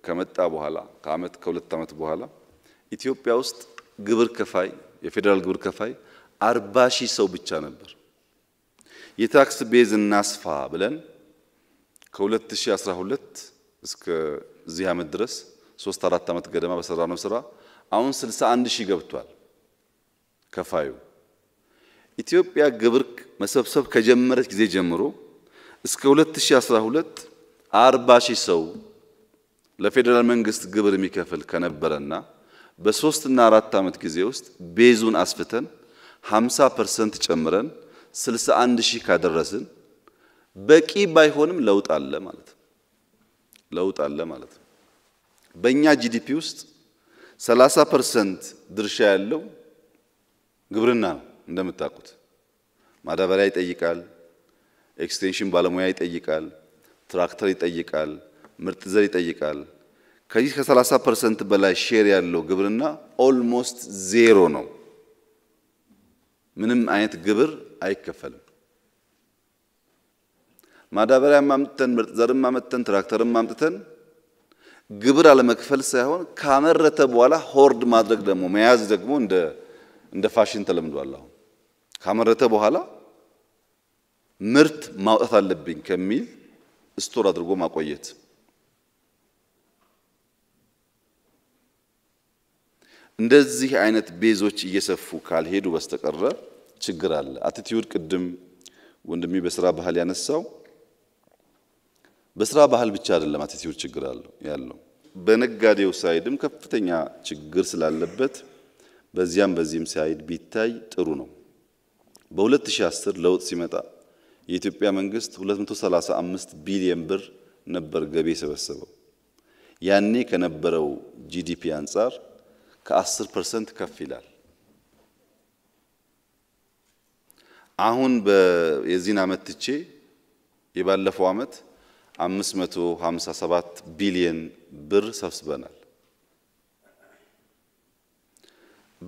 ከመጣ በኋላ ከአመት ከሁለት ዓመት በኋላ ኢትዮጵያ ውስጥ ግብር ከፋይ የፌዴራል ግብር ከፋይ አርባ ሺህ ሰው ብቻ ነበር። የታክስ ቤዝ እናስፋ ብለን ከ2012 እስከዚህ አመት ድረስ ሶስት አራት ዓመት ገደማ በሰራነው ስራ አሁን 61 ሺህ ገብቷል ከፋዩ። ኢትዮጵያ ግብር መሰብሰብ ከጀመረች ጊዜ ጀምሮ እስከ 2012 አርባ ሺህ ሰው ለፌዴራል መንግስት ግብር የሚከፍል ከነበረና በሶስትና አራት ዓመት ጊዜ ውስጥ ቤዙን አስፍተን 50 ፐርሰንት ጨምረን 61 ሺህ ካደረስን በቂ ባይሆንም ለውጥ አለ ማለት ነው። ለውጥ አለ ማለት ነው። በእኛ ጂዲፒ ውስጥ 30 ፐርሰንት ድርሻ ያለው ግብርና ነው። እንደምታውቁት ማዳበሪያ ይጠይቃል፣ ኤክስቴንሽን ባለሙያ ይጠይቃል፣ ትራክተር ይጠይቃል፣ ምርጥ ዘር ይጠይቃል። ከዚህ ከ30 ፐርሰንት በላይ ሼር ያለው ግብርና ኦልሞስት ዜሮ ነው። ምንም አይነት ግብር አይከፈልም። ማዳበሪያም አምጥተን ምርጥ ዘርም አምጥተን ትራክተርም አምጥተን ግብር አለመክፈል ሳይሆን ካመረተ በኋላ ሆርድ ማድረግ ደግሞ መያዝ ደግሞ እንደ እንደ ፋሽን ተለምዷል። አሁን ካመረተ በኋላ ምርት ማውጣት አለብኝ ከሚል ስቶር አድርጎ ማቆየት እንደዚህ አይነት ቤዞች እየሰፉ ካልሄዱ በስተቀረ ችግር አለ። አቲቲዩድ ቅድም ወንድሜ በስራ ባህል ያነሳው በስራ ባህል ብቻ አይደለም አቲቲዩድ ችግር ያለው በነጋዴው ሳይድም ከፍተኛ ችግር ስላለበት በዚያም በዚህም ሳይድ ቢታይ ጥሩ ነው። በ2010 ለውጥ ሲመጣ የኢትዮጵያ መንግስት 235 ቢሊዮን ብር ነበር ገቢ የሰበሰበው። ያኔ ከነበረው ጂዲፒ አንጻር ከ10 ፐርሰንት ከፍ ይላል። አሁን የዚህን ዓመት ትቼ የባለፈው ዓመት 557 ቢሊዮን ብር ሰብስበናል።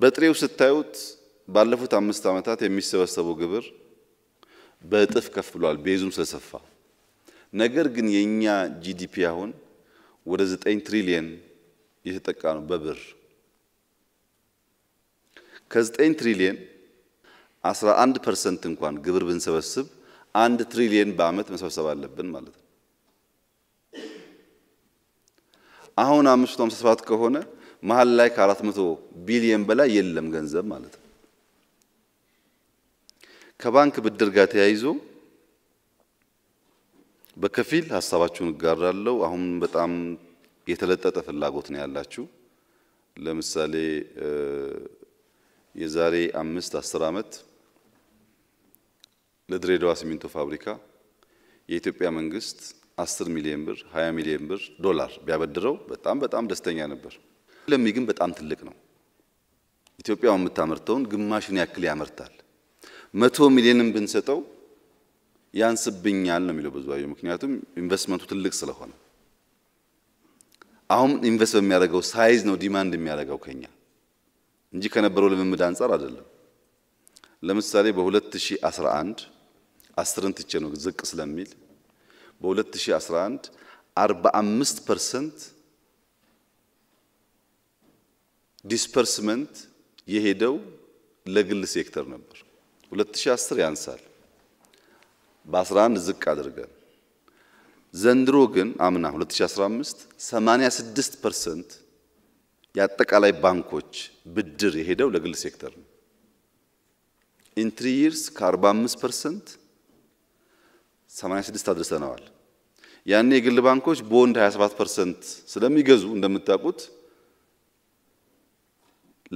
በጥሬው ስታዩት ባለፉት አምስት ዓመታት የሚሰበሰበው ግብር በእጥፍ ከፍ ብሏል፣ ቤዙም ስለሰፋ። ነገር ግን የእኛ ጂዲፒ አሁን ወደ ዘጠኝ ትሪሊየን የተጠቃ ነው በብር ከዘጠኝ ትሪሊየን 11 ፐርሰንት እንኳን ግብር ብንሰበስብ አንድ ትሪሊየን በአመት መሰብሰብ አለብን ማለት ነው። አሁን 557 ከሆነ መሀል ላይ ከ400 ቢሊየን በላይ የለም ገንዘብ ማለት ነው። ከባንክ ብድር ጋር ተያይዞ በከፊል ሀሳባችሁን እጋራለሁ። አሁን በጣም የተለጠጠ ፍላጎት ነው ያላችሁ። ለምሳሌ የዛሬ አምስት አስር ዓመት ለድሬዳዋ ሲሚንቶ ፋብሪካ የኢትዮጵያ መንግስት 10 ሚሊዮን ብር 20 ሚሊዮን ብር ዶላር ቢያበድረው በጣም በጣም ደስተኛ ነበር። ለሚ ግን በጣም ትልቅ ነው። ኢትዮጵያ የምታመርተውን ግማሽን ያክል ያመርታል። መቶ ሚሊዮንም ብንሰጠው ያንስብኛል ነው የሚለው ብዙአየሁ። ምክንያቱም ኢንቨስትመንቱ ትልቅ ስለሆነ አሁን ኢንቨስት በሚያደርገው ሳይዝ ነው ዲማንድ የሚያደርገው ከኛ እንጂ ከነበረው ልምምድ አንጻር አይደለም። ለምሳሌ በ2011 አስርን ትቼ ነው ዝቅ ስለሚል በ2011 45 ፐርሰንት ዲስፐርስመንት የሄደው ለግል ሴክተር ነበር። 2010 ያንሳል በ11 ዝቅ አድርገን ዘንድሮ ግን አምና 2015 86 ፐርሰንት የአጠቃላይ ባንኮች ብድር የሄደው ለግል ሴክተር ነው። ኢን ትሪ ይርስ ከ45 ፐርሰንት 86 አድርሰነዋል። ያኔ የግል ባንኮች ቦንድ 27 ፐርሰንት ስለሚገዙ እንደምታውቁት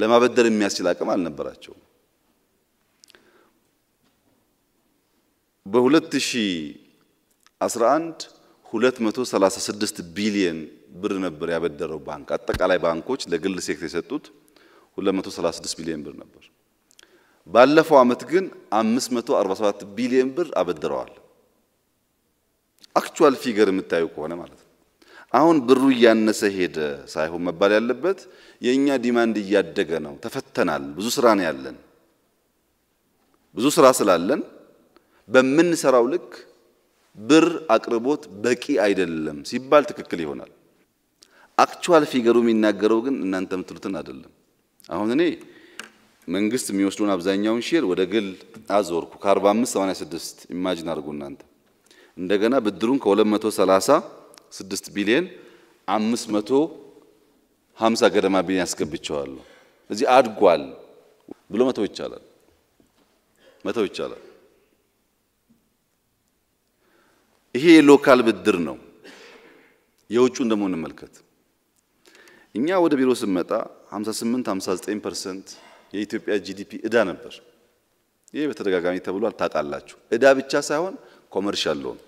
ለማበደር የሚያስችል አቅም አልነበራቸውም። በ2011 236 ቢሊየን ብር ነበር ያበደረው ባንክ። አጠቃላይ ባንኮች ለግል ሴክተር የሰጡት 236 ቢሊየን ብር ነበር። ባለፈው አመት ግን 547 ቢሊየን ብር አበድረዋል። አክቹዋል ፊገር የምታዩ ከሆነ ማለት ነው። አሁን ብሩ እያነሰ ሄደ ሳይሆን መባል ያለበት የእኛ ዲማንድ እያደገ ነው። ተፈተናል። ብዙ ስራ ነው ያለን። ብዙ ስራ ስላለን በምንሰራው ልክ ብር አቅርቦት በቂ አይደለም ሲባል ትክክል ይሆናል። አክቹዋል ፊገሩ የሚናገረው ግን እናንተ የምትሉትን አይደለም። አሁን እኔ መንግስት የሚወስደውን አብዛኛውን ሼር ወደ ግል አዞርኩ ከ45 86 ኢማጂን አድርጉ እናንተ እንደገና ብድሩን ከ236 ቢሊየን 550 ገደማ ቢሊየን ያስገብቸዋለሁ። እዚህ አድጓል ብሎ መተው ይቻላል መተው ይቻላል። ይሄ የሎካል ብድር ነው። የውጩን ደግሞ እንመልከት። እኛ ወደ ቢሮ ስንመጣ 58 59 ፐርሰንት የኢትዮጵያ ጂዲፒ እዳ ነበር። ይሄ በተደጋጋሚ ተብሏል፣ ታውቃላችሁ። እዳ ብቻ ሳይሆን ኮመርሻል ሎን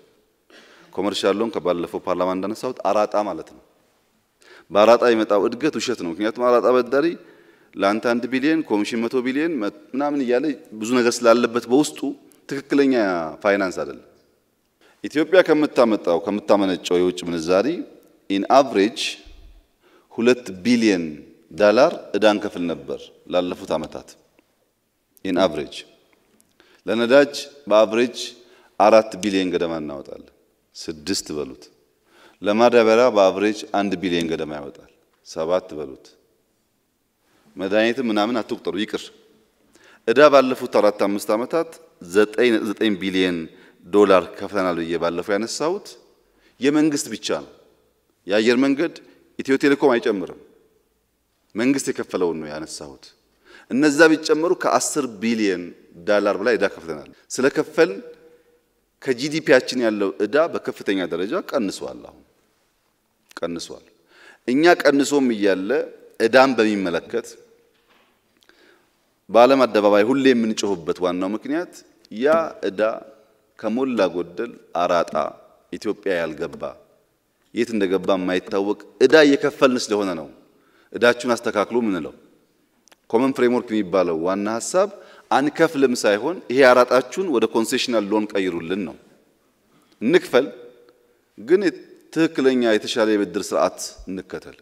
ኮመርሻል ሎን ከባለፈው ፓርላማ እንዳነሳሁት አራጣ ማለት ነው። በአራጣ የመጣው እድገት ውሸት ነው። ምክንያቱም አራጣ በዳሪ ለአንተ አንድ ቢሊየን ኮሚሽን መቶ ቢሊየን ምናምን እያለ ብዙ ነገር ስላለበት በውስጡ ትክክለኛ ፋይናንስ አይደለም። ኢትዮጵያ ከምታመጣው ከምታመነጨው የውጭ ምንዛሪ ኢን አቨሬጅ ሁለት ቢሊየን ዳላር እዳን ከፍል ነበር ላለፉት አመታት ኢን አቨሬጅ ለነዳጅ በአቨሬጅ አራት ቢሊየን ገደማ እናወጣለን፣ ስድስት በሉት። ለማዳበሪያ በአቨሬጅ አንድ ቢሊየን ገደማ ያወጣል፣ ሰባት በሉት። መድኃኒትም ምናምን አትቁጠሩ ይቅር። እዳ ባለፉት አራት አምስት ዓመታት ዘጠኝ ቢሊየን ዶላር ከፍተናል ብዬ ባለፈው ያነሳሁት የመንግስት ብቻ ነው። የአየር መንገድ ኢትዮ ቴሌኮም አይጨምርም። መንግስት የከፈለውን ነው ያነሳሁት። እነዛ ቢጨመሩ ከ10 ቢሊየን ዳላር በላይ እዳ ከፍተናል። ስለከፈል ከጂዲፒያችን ያለው እዳ በከፍተኛ ደረጃ ቀንሷል። አሁን ቀንሷል። እኛ ቀንሶም እያለ እዳን በሚመለከት በዓለም አደባባይ ሁሌ የምንጮህበት ዋናው ምክንያት ያ እዳ። ከሞላ ጎደል አራጣ ኢትዮጵያ ያልገባ የት እንደገባ የማይታወቅ እዳ እየከፈልን ስለሆነ ነው። እዳችሁን አስተካክሉ ምንለው ኮመን ፍሬምወርክ የሚባለው ዋና ሀሳብ አንከፍልም ሳይሆን ይሄ አራጣችሁን ወደ ኮንሴሽናል ሎን ቀይሩልን ነው። እንክፈል፣ ግን ትክክለኛ የተሻለ የብድር ስርዓት እንከተል።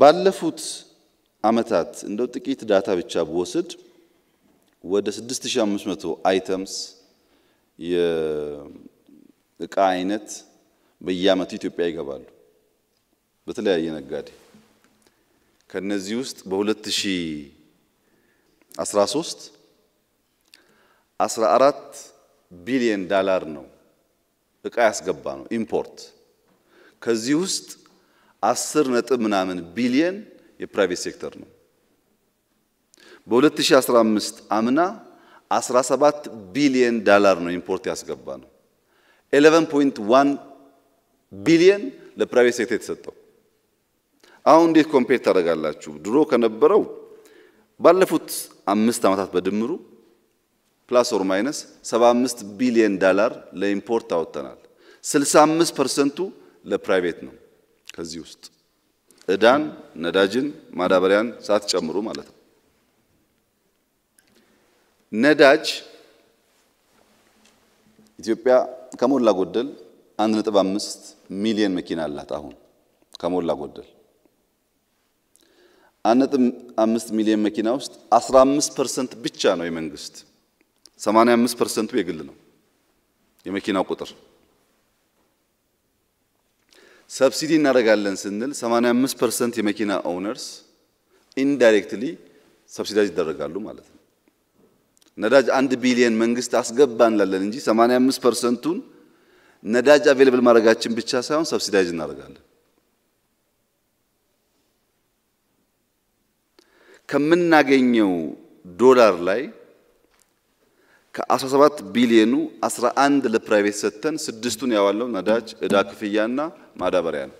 ባለፉት አመታት እንደው ጥቂት ዳታ ብቻ ብወስድ ወደ 6500 አይተምስ የእቃ አይነት በየአመቱ ኢትዮጵያ ይገባሉ በተለያየ ነጋዴ። ከነዚህ ውስጥ በ2013 14 ቢሊዮን ዳላር ነው እቃ ያስገባ ነው ኢምፖርት። ከዚህ ውስጥ አስር ነጥብ ምናምን ቢሊየን የፕራይቬት ሴክተር ነው። በ2015 አምና 17 ቢሊየን ዳላር ነው ኢምፖርት ያስገባ ነው። 11.1 ቢሊየን ለፕራይቬት ሴክተር የተሰጠው። አሁን እንዴት ኮምፔር ታደርጋላችሁ? ድሮ ከነበረው ባለፉት አምስት ዓመታት በድምሩ ፕላስ ኦር ማይነስ 75 ቢሊየን ዳላር ለኢምፖርት አወጥተናል። 65 ፐርሰንቱ ለፕራይቬት ነው። ከዚህ ውስጥ ዕዳን፣ ነዳጅን፣ ማዳበሪያን ሳትጨምሩ ማለት ነው። ነዳጅ ኢትዮጵያ ከሞላ ጎደል 1.5 ሚሊዮን መኪና አላት። አሁን ከሞላ ጎደል 1.5 ሚሊዮን መኪና ውስጥ 15% ብቻ ነው የመንግስት፣ 85%ቱ የግል ነው የመኪናው ቁጥር። ሰብሲዲ እናደርጋለን ስንል 85% የመኪና ኦውነርስ ኢንዳይሬክትሊ ሰብሲዳይዝ ይደረጋሉ ማለት ነው። ነዳጅ አንድ ቢሊየን መንግስት አስገባ እንላለን እንጂ 85 ፐርሰንቱን ነዳጅ አቬለብል ማድረጋችን ብቻ ሳይሆን ሰብሲዳይዝ እናደርጋለን። ከምናገኘው ዶላር ላይ ከ17 ቢሊዮኑ 11 ለፕራይቬት ሰጥተን ስድስቱን ያዋለው ነዳጅ፣ እዳ ክፍያና ማዳበሪያ ነው።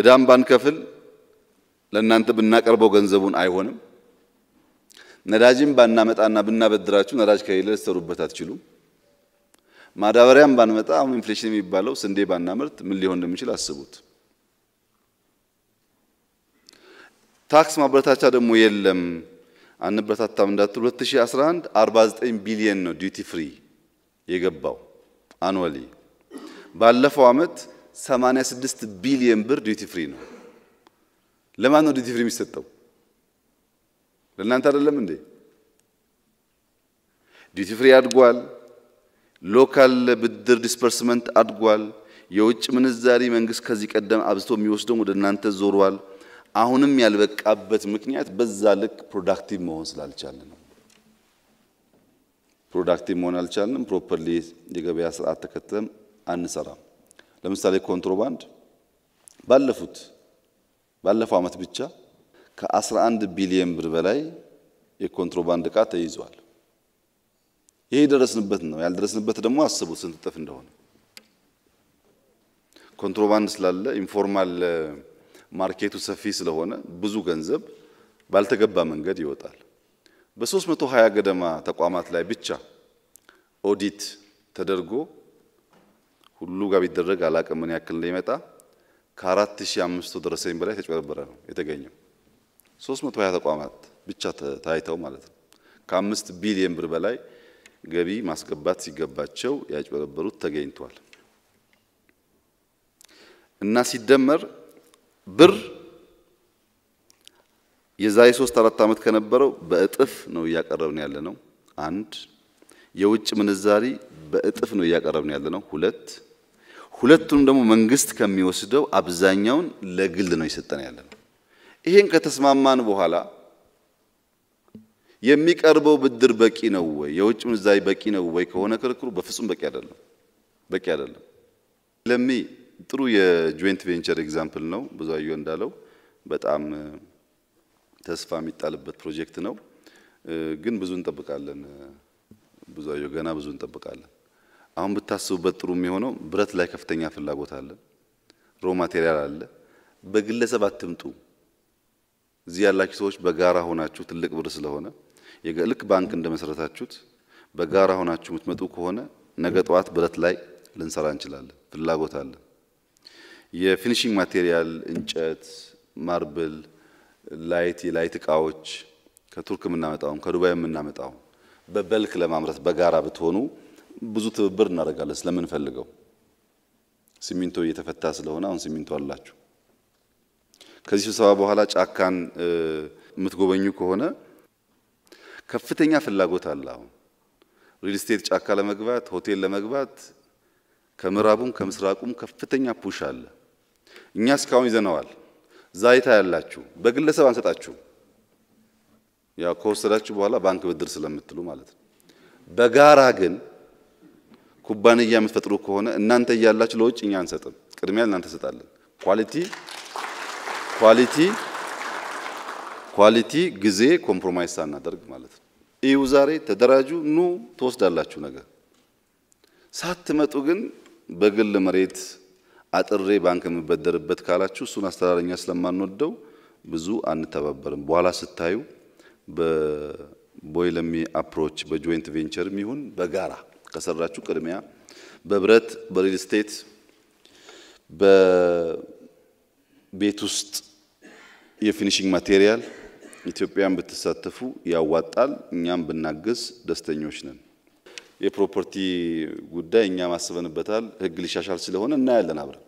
እዳም ባንከፍል ለእናንተ ብናቀርበው ገንዘቡን አይሆንም። ነዳጅም ባናመጣና ብናበድራችሁ ነዳጅ ከሌለ ልትሰሩበት አትችሉም። ማዳበሪያም ባንመጣ አሁን ኢንፍሌሽን የሚባለው ስንዴ ባናምርት ምን ሊሆን እንደሚችል አስቡት። ታክስ ማበረታቻ ደግሞ የለም አንበረታታም እንዳትሉ 2011 49 ቢሊየን ነው ዲዩቲ ፍሪ የገባው አኑዋሊ። ባለፈው አመት 86 ቢሊየን ብር ዲዩቲ ፍሪ ነው። ለማን ነው ዲዩቲ ፍሪ የሚሰጠው? ለእናንተ አይደለም እንዴ? ዲቲ ፍሪ አድጓል። ሎካል ብድር ዲስፐርስመንት አድጓል። የውጭ ምንዛሪ መንግስት ከዚህ ቀደም አብዝቶ የሚወስደው ወደ እናንተ ዞሯል። አሁንም ያልበቃበት ምክንያት በዛ ልክ ፕሮዳክቲቭ መሆን ስላልቻለ ነው። ፕሮዳክቲቭ መሆን አልቻልንም። ፕሮፐርሊ የገበያ ስርዓት ተከተለም አንሰራም። ለምሳሌ ኮንትሮባንድ ባለፉት ባለፈው አመት ብቻ ከ11 ቢሊዮን ብር በላይ የኮንትሮባንድ እቃ ተይዟል። ይሄ የደረስንበት ነው። ያልደረስንበት ደግሞ አስቡ ስንት እጥፍ እንደሆነ። ኮንትሮባንድ ስላለ ኢንፎርማል ማርኬቱ ሰፊ ስለሆነ ብዙ ገንዘብ ባልተገባ መንገድ ይወጣል። በ320 ገደማ ተቋማት ላይ ብቻ ኦዲት ተደርጎ ሁሉ ጋር ቢደረግ አላቅም ምን ያክል እንደሚመጣ ከ4500 ደረሰኝ በላይ ተጭበረበረ ነው የተገኘው። 320 ተቋማት ብቻ ታይተው ማለት ነው። ከአምስት ቢሊየን ብር በላይ ገቢ ማስገባት ሲገባቸው ያጭበረበሩት ተገኝቷል እና ሲደመር ብር የዛሬ ሶስት አራት ዓመት ከነበረው በእጥፍ ነው እያቀረብን ያለ ነው። አንድ የውጭ ምንዛሪ በእጥፍ ነው እያቀረብን ያለ ነው። ሁለት ሁለቱንም ደግሞ መንግስት ከሚወስደው አብዛኛውን ለግል ነው እየሰጠን ያለ ነው። ይሄን ከተስማማን በኋላ የሚቀርበው ብድር በቂ ነው ወይ? የውጭ ምንዛሪ በቂ ነው ወይ? ከሆነ ክርክሩ በፍጹም በቂ አይደለም። በቂ አይደለም። ለሚ ጥሩ የጆይንት ቬንቸር ኤግዛምፕል ነው። ብዙአየሁ እንዳለው በጣም ተስፋ የሚጣልበት ፕሮጀክት ነው፣ ግን ብዙ እንጠብቃለን። ገና ብዙ እንጠብቃለን። አሁን ብታስቡበት ጥሩ የሚሆነው ብረት ላይ ከፍተኛ ፍላጎት አለ፣ ሮ ማቴሪያል አለ። በግለሰብ አትምጡ። እዚህ ያላችሁ ሰዎች በጋራ ሆናችሁ ትልቅ ብር ስለሆነ ልክ ባንክ እንደመሰረታችሁት በጋራ ሆናችሁ የምትመጡ ከሆነ ነገ ጠዋት ብረት ላይ ልንሰራ እንችላለን። ፍላጎት አለ። የፊኒሽንግ ማቴሪያል እንጨት፣ ማርብል፣ ላይት፣ የላይት እቃዎች ከቱርክ የምናመጣውም ከዱባይ የምናመጣው በበልክ ለማምረት በጋራ ብትሆኑ ብዙ ትብብር እናደርጋለን ስለምንፈልገው። ሲሚንቶ እየተፈታ ስለሆነ አሁን ሲሚንቶ አላችሁ። ከዚህ ስብሰባ በኋላ ጫካን የምትጎበኙ ከሆነ ከፍተኛ ፍላጎት አለ። አሁን ሪል ስቴት ጫካ ለመግባት ሆቴል ለመግባት ከምዕራቡም ከምስራቁም ከፍተኛ ፑሽ አለ። እኛ እስካሁን ይዘነዋል። ዛይታ ያላችሁ በግለሰብ አንሰጣችሁ። ያው ከወሰዳችሁ በኋላ ባንክ ብድር ስለምትሉ ማለት ነው። በጋራ ግን ኩባንያ የምትፈጥሩ ከሆነ እናንተ እያላችሁ ለውጭ እኛ አንሰጥም። ቅድሚያ እናንተ ሰጣለን። ኳሊቲ ኳሊቲ ኳሊቲ ጊዜ ኮምፕሮማይዝ ሳናደርግ ማለት ነው። ይው ዛሬ ተደራጁ፣ ኑ ትወስዳላችሁ ነገር ሳትመጡ ግን በግል መሬት አጥሬ ባንክ የምበደርበት ካላችሁ እሱን አስተዳደረኛ ስለማንወደው ብዙ አንተባበርም። በኋላ ስታዩ በቦይለሚ አፕሮች በጆይንት ቬንቸር ይሁን በጋራ ከሰራችሁ ቅድሚያ በብረት በሪል ስቴት በቤት ውስጥ የፊኒሽንግ ማቴሪያል ኢትዮጵያን ብትሳተፉ ያዋጣል፣ እኛም ብናግዝ ደስተኞች ነን። የፕሮፐርቲ ጉዳይ እኛም አስበንበታል። ህግ ሊሻሻል ስለሆነ እናያለን አብረን።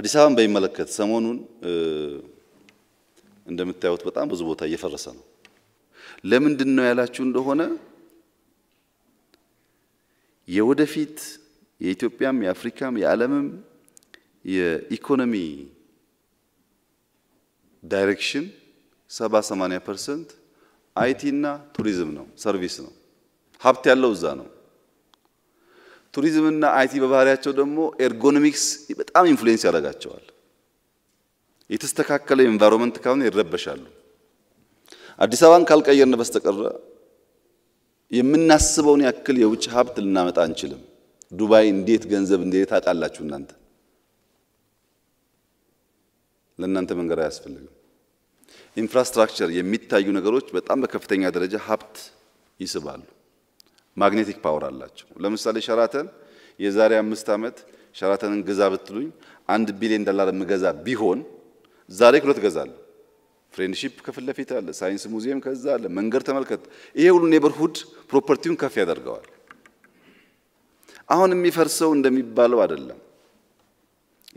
አዲስ አበባን በሚመለከት ሰሞኑን እንደምታዩት በጣም ብዙ ቦታ እየፈረሰ ነው። ለምንድን ነው ያላችሁ እንደሆነ የወደፊት የኢትዮጵያም የአፍሪካም የዓለምም የኢኮኖሚ ዳይሬክሽን 70 80 ፐርሰንት አይቲ እና ቱሪዝም ነው፣ ሰርቪስ ነው። ሀብት ያለው እዛ ነው። ቱሪዝም እና አይቲ በባህሪያቸው ደግሞ ኤርጎኖሚክስ በጣም ኢንፍሉዌንስ ያደርጋቸዋል። የተስተካከለ ኤንቫይሮንመንት ካልሆነ ይረበሻሉ። አዲስ አበባን ካልቀየርን በስተቀረ የምናስበውን ያክል የውጭ ሀብት ልናመጣ አንችልም። ዱባይ እንዴት ገንዘብ እንዴት ታውቃላችሁ እናንተ ለእናንተ መንገድ አያስፈልግም። ኢንፍራስትራክቸር የሚታዩ ነገሮች በጣም በከፍተኛ ደረጃ ሀብት ይስባሉ። ማግኔቲክ ፓወር አላቸው። ለምሳሌ ሸራተን የዛሬ አምስት ዓመት ሸራተንን ግዛ ብትሉኝ አንድ ቢሊዮን ዶላር የምገዛ ቢሆን ዛሬ ክሎ ትገዛለህ። ፍሬንድሺፕ ከፊት ለፊት አለ፣ ሳይንስ ሙዚየም ከዛ አለ፣ መንገድ ተመልከት። ይሄ ሁሉ ኔበርሁድ ፕሮፐርቲውን ከፍ ያደርገዋል። አሁን የሚፈርሰው እንደሚባለው አይደለም።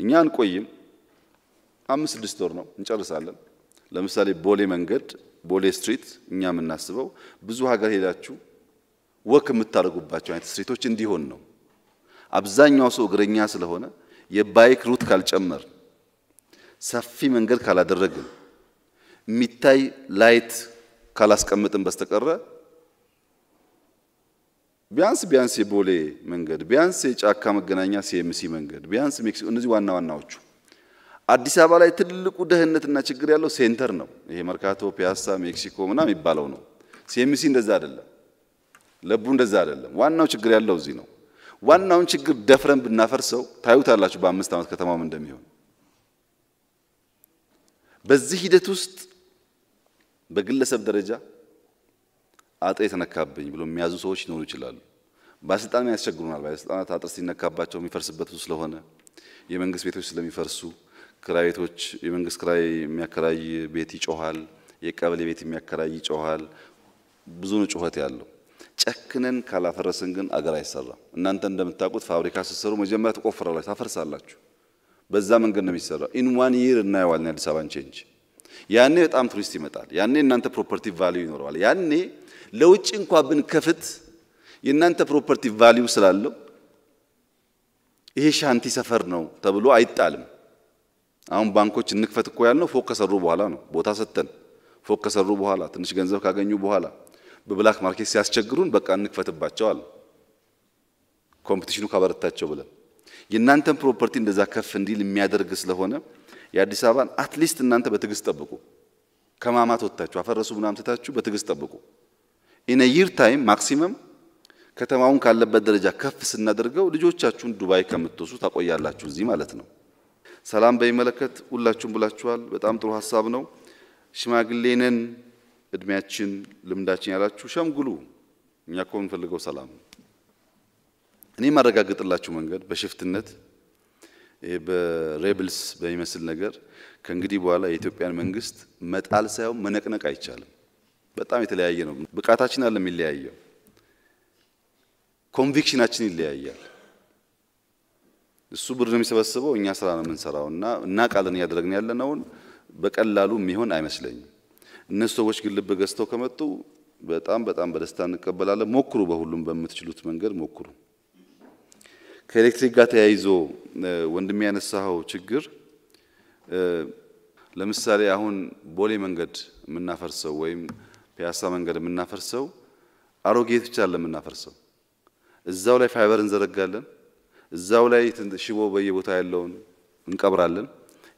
እኛ አንቆይም። አምስት ስድስት ወር ነው እንጨርሳለን። ለምሳሌ ቦሌ መንገድ ቦሌ ስትሪት እኛ የምናስበው ብዙ ሀገር ሄዳችሁ ወክ የምታደርጉባቸው አይነት ስትሪቶች እንዲሆን ነው። አብዛኛው ሰው እግረኛ ስለሆነ የባይክ ሩት ካልጨመር፣ ሰፊ መንገድ ካላደረግን፣ የሚታይ ላይት ካላስቀምጥን በስተቀረ ቢያንስ ቢያንስ የቦሌ መንገድ ቢያንስ የጫካ መገናኛ ሲኤምሲ መንገድ ቢያንስ ሜክሲኮ እነዚህ ዋና ዋናዎቹ አዲስ አበባ ላይ ትልቁ ደህንነትና ችግር ያለው ሴንተር ነው። ይሄ መርካቶ፣ ፒያሳ፣ ሜክሲኮ ምናም የሚባለው ነው። ሲኤምሲ እንደዛ አይደለም፣ ለቡ እንደዛ አይደለም። ዋናው ችግር ያለው እዚህ ነው። ዋናውን ችግር ደፍረን ብናፈርሰው ታዩታላችሁ፣ በአምስት ዓመት ከተማም እንደሚሆን። በዚህ ሂደት ውስጥ በግለሰብ ደረጃ አጤ የተነካብኝ ብሎ የሚያዙ ሰዎች ሊኖሩ ይችላሉ። ባለስልጣን ያስቸግሩናል። ባለስልጣናት አጥር ሲነካባቸው የሚፈርስበት ስለሆነ የመንግስት ቤቶች ስለሚፈርሱ ክራይ ቤቶች የመንግስት ክራይ የሚያከራይ ቤት ይጮኋል፣ የቀበሌ ቤት የሚያከራይ ይጮኋል። ብዙ ነው ጩኸት ያለው። ጨክነን ካላፈረስን ግን አገር አይሰራም። እናንተ እንደምታውቁት ፋብሪካ ስትሰሩ መጀመሪያ ትቆፍራላችሁ፣ ታፈርሳላችሁ። በዛ መንገድ ነው የሚሰራ። ኢን ዋን ይር እናየዋለን አዲስ አበባን ቼንጅ። ያኔ በጣም ቱሪስት ይመጣል። ያኔ እናንተ ፕሮፐርቲ ቫሊዩ ይኖረዋል። ያኔ ለውጭ እንኳ ብንከፍት የእናንተ ፕሮፐርቲ ቫሊዩ ስላለው ይሄ ሻንቲ ሰፈር ነው ተብሎ አይጣልም። አሁን ባንኮች እንክፈት እኮ ያልነው ፎቅ ከሰሩ በኋላ ነው። ቦታ ሰተን ፎቅ ከሰሩ በኋላ ትንሽ ገንዘብ ካገኙ በኋላ በብላክ ማርኬት ሲያስቸግሩን በቃ እንክፈትባቸው አለ ኮምፒቲሽኑ ካበረታቸው ብለን የእናንተን ፕሮፐርቲ እንደዛ ከፍ እንዲል የሚያደርግ ስለሆነ የአዲስ አበባን አትሊስት እናንተ በትዕግስት ጠብቁ። ከማማት ወጥታችሁ አፈረሱ ምናምን ትታችሁ በትዕግስት ጠብቁ። ኢነ ይር ታይም ማክሲመም ከተማውን ካለበት ደረጃ ከፍ ስናደርገው ልጆቻችሁን ዱባይ ከምትወሱ ታቆያላችሁ እዚህ ማለት ነው። ሰላም በሚመለከት ሁላችሁም ብላችኋል። በጣም ጥሩ ሀሳብ ነው። ሽማግሌ ነን እድሜያችን፣ ልምዳችን ያላችሁ ሸምግሉ። እኛ እኮ የምንፈልገው ሰላም። እኔ የማረጋግጥላችሁ መንገድ በሽፍትነት በሬብልስ በሚመስል ነገር ከእንግዲህ በኋላ የኢትዮጵያን መንግስት መጣል ሳይሆን መነቅነቅ አይቻልም። በጣም የተለያየ ነው። ብቃታችን አለ የሚለያየው፣ ኮንቪክሽናችን ይለያያል። እሱ ብር ነው የሚሰበስበው፣ እኛ ስራ ነው የምንሰራው እና እና ቃልን እያደረግን ያለነውን በቀላሉ የሚሆን አይመስለኝም። እነሱ ሰዎች ግን ልብ ገዝተው ከመጡ በጣም በጣም በደስታ እንቀበላለን። ሞክሩ፣ በሁሉም በምትችሉት መንገድ ሞክሩ። ከኤሌክትሪክ ጋር ተያይዞ ወንድሜ ያነሳኸው ችግር ለምሳሌ አሁን ቦሌ መንገድ የምናፈርሰው ወይም ፒያሳ መንገድ የምናፈርሰው አሮጌት ብቻ አለ የምናፈርሰው፣ እዛው ላይ ፋይበር እንዘረጋለን እዛው ላይ ሽቦ በየቦታው ያለውን እንቀብራለን።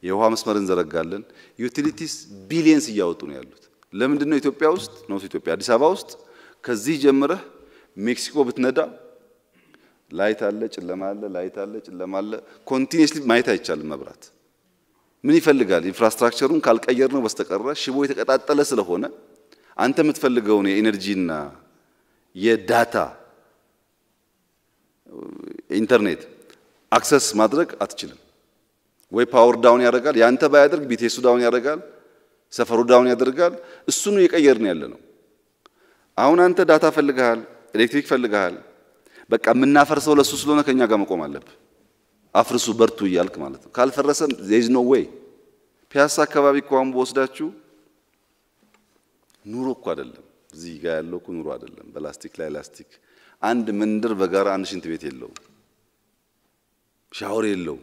የውሃ መስመር እንዘረጋለን። ዩቲሊቲስ ቢሊየንስ እያወጡ ነው ያሉት። ለምንድን ነው ኢትዮጵያ ውስጥ ነው ኢትዮጵያ አዲስ አበባ ውስጥ ከዚህ ጀምረህ ሜክሲኮ ብትነዳ ላይት አለ፣ ጨለማ አለ፣ ላይት አለ፣ ጨለማ አለ። ኮንቲኒየስሊ ማየት አይቻልም። መብራት ምን ይፈልጋል? ኢንፍራስትራክቸሩን ካልቀየር ነው በስተቀረ ሽቦ የተቀጣጠለ ስለሆነ አንተ የምትፈልገውን የኤነርጂና የዳታ ኢንተርኔት አክሰስ ማድረግ አትችልም። ወይ ፓወር ዳውን ያደርጋል፣ ያንተ ባያደርግ ቢቴሱ ዳውን ያደርጋል፣ ሰፈሩ ዳውን ያደርጋል። እሱን እየቀየርን ያለ ነው። አሁን አንተ ዳታ ፈልጋል ኤሌክትሪክ ፈልጋል በቃ የምናፈርሰው ለሱ ስለሆነ ከኛ ጋር መቆም አለብህ። አፍርሱ በርቱ እያልክ ማለት ነው። ካልፈረሰ ዜዝ ኖ ዌይ። ፒያሳ አካባቢ እኮ አሁን በወስዳችሁ ኑሮ እኮ አይደለም እዚህ ጋር ያለው ኑሮ አይደለም። በላስቲክ ላይ ላስቲክ አንድ መንደር በጋራ አንድ ሽንት ቤት የለውም። ሻወር የለው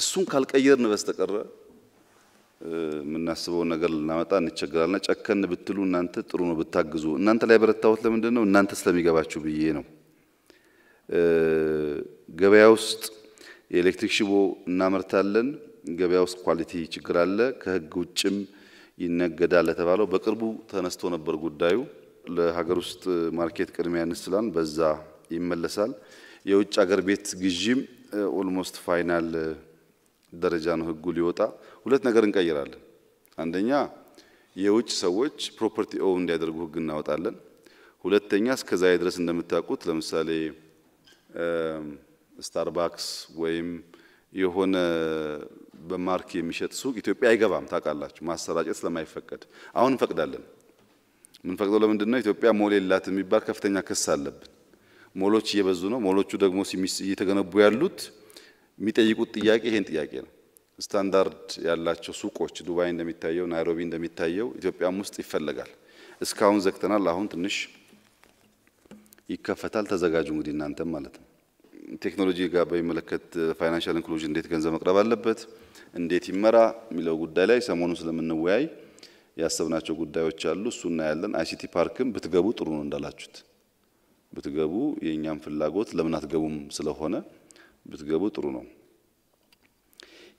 እሱን ካልቀየርን በስተቀረ የምናስበውን ነገር ልናመጣ እንቸገራልና ጨከን ብትሉ እናንተ ጥሩ ነው ብታግዙ። እናንተ ላይ በረታሁት ለምንድን ነው? እናንተ ስለሚገባችሁ ብዬ ነው። ገበያ ውስጥ የኤሌክትሪክ ሽቦ እናመርታለን። ገበያ ውስጥ ኳሊቲ ችግር አለ። ከህግ ውጭም ይነገዳል ለተባለው በቅርቡ ተነስቶ ነበር ጉዳዩ። ለሀገር ውስጥ ማርኬት ቅድሚያ እንስላን በዛ ይመለሳል። የውጭ ሀገር ቤት ግዢም ኦልሞስት ፋይናል ደረጃ ነው ህጉ ሊወጣ። ሁለት ነገር እንቀይራለን። አንደኛ የውጭ ሰዎች ፕሮፐርቲ ኦውን እንዲያደርጉ ህግ እናወጣለን። ሁለተኛ እስከዛ ድረስ እንደምታውቁት ለምሳሌ ስታርባክስ ወይም የሆነ በማርክ የሚሸጥ ሱቅ ኢትዮጵያ አይገባም፣ ታውቃላችሁ፣ ማሰራጨት ስለማይፈቀድ። አሁን እንፈቅዳለን። የምንፈቅደው ለምንድን ነው? ኢትዮጵያ ሞል የላት የሚባል ከፍተኛ ክስ አለብን። ሞሎች እየበዙ ነው። ሞሎቹ ደግሞ እየተገነቡ ያሉት የሚጠይቁት ጥያቄ ይሄን ጥያቄ ነው። ስታንዳርድ ያላቸው ሱቆች ዱባይ እንደሚታየው፣ ናይሮቢ እንደሚታየው ኢትዮጵያም ውስጥ ይፈለጋል። እስካሁን ዘግተናል። አሁን ትንሽ ይከፈታል። ተዘጋጁ እንግዲህ እናንተም ማለት ነው። ቴክኖሎጂ ጋር በሚመለከት ፋይናንሻል ኢንክሉዥን እንዴት ገንዘብ መቅረብ አለበት፣ እንዴት ይመራ የሚለው ጉዳይ ላይ ሰሞኑን ስለምንወያይ ያሰብናቸው ጉዳዮች አሉ። እሱ እናያለን። አይሲቲ ፓርክም ብትገቡ ጥሩ ነው እንዳላችሁት ብትገቡ የእኛም ፍላጎት ለምን አትገቡም ስለሆነ ብትገቡ ጥሩ ነው።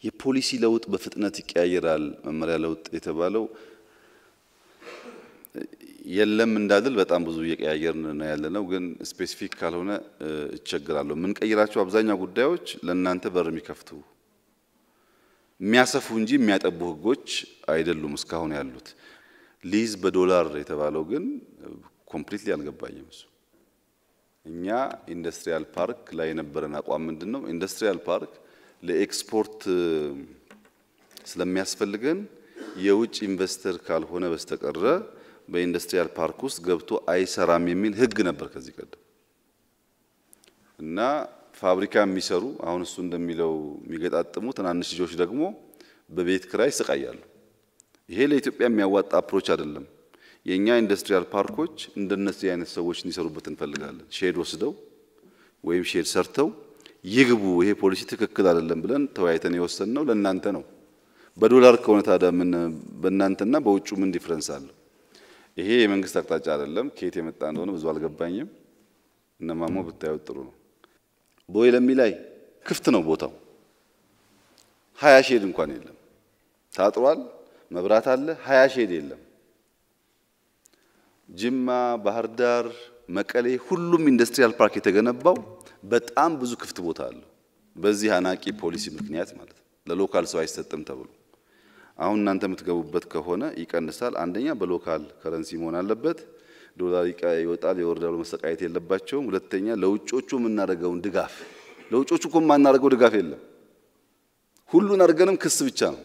የፖሊሲ ለውጥ በፍጥነት ይቀያየራል መመሪያ ለውጥ የተባለው የለም እንዳልል በጣም ብዙ እየቀያየርን ነው ነው። ግን ስፔሲፊክ ካልሆነ እቸግራለሁ። የምንቀይራቸው አብዛኛው ጉዳዮች ለእናንተ በር የሚከፍቱ የሚያሰፉ እንጂ የሚያጠቡ ህጎች አይደሉም እስካሁን ያሉት። ሊዝ በዶላር የተባለው ግን ኮምፕሊትሊ አልገባኝም እሱ እኛ ኢንዱስትሪያል ፓርክ ላይ የነበረን አቋም ምንድን ነው? ኢንዱስትሪያል ፓርክ ለኤክስፖርት ስለሚያስፈልገን የውጭ ኢንቨስተር ካልሆነ በስተቀረ በኢንዱስትሪያል ፓርክ ውስጥ ገብቶ አይሰራም የሚል ሕግ ነበር ከዚህ ቀደም እና ፋብሪካ የሚሰሩ አሁን እሱ እንደሚለው የሚገጣጥሙ ትናንሽ ልጆች ደግሞ በቤት ክራይ ይሰቃያሉ። ይሄ ለኢትዮጵያ የሚያዋጣ አፕሮች አይደለም። የእኛ ኢንዱስትሪያል ፓርኮች እንደነዚህ አይነት ሰዎች እንዲሰሩበት እንፈልጋለን። ሼድ ወስደው ወይም ሼድ ሰርተው ይግቡ። ይሄ ፖሊሲ ትክክል አይደለም ብለን ተወያይተን የወሰን ነው። ለእናንተ ነው። በዶላር ከሆነ ታዲያ ምን በእናንተና በውጩ ምን ዲፍረንስ አለው? ይሄ የመንግስት አቅጣጫ አይደለም። ከየት የመጣ እንደሆነ ብዙ አልገባኝም። እነማሞ ብታዩት ጥሩ ነው። ቦይ ለሚ ላይ ክፍት ነው ቦታው። ሀያ ሼድ እንኳን የለም። ታጥሯል። መብራት አለ። ሀያ ሼድ የለም። ጅማ፣ ባህር ዳር፣ መቀሌ ሁሉም ኢንዱስትሪያል ፓርክ የተገነባው በጣም ብዙ ክፍት ቦታ አለው። በዚህ አናቂ ፖሊሲ ምክንያት ማለት ነው። ለሎካል ሰው አይሰጥም ተብሎ አሁን እናንተ የምትገቡበት ከሆነ ይቀንሳል። አንደኛ በሎካል ከረንሲ መሆን አለበት። ዶላር ይወጣል፣ የወርዳሉ መሰቃየት የለባቸውም። ሁለተኛ ለውጮቹ የምናደርገውን ድጋፍ ለውጮቹ እኮ የማናደርገው ድጋፍ የለም። ሁሉን አድርገንም ክስ ብቻ ነው።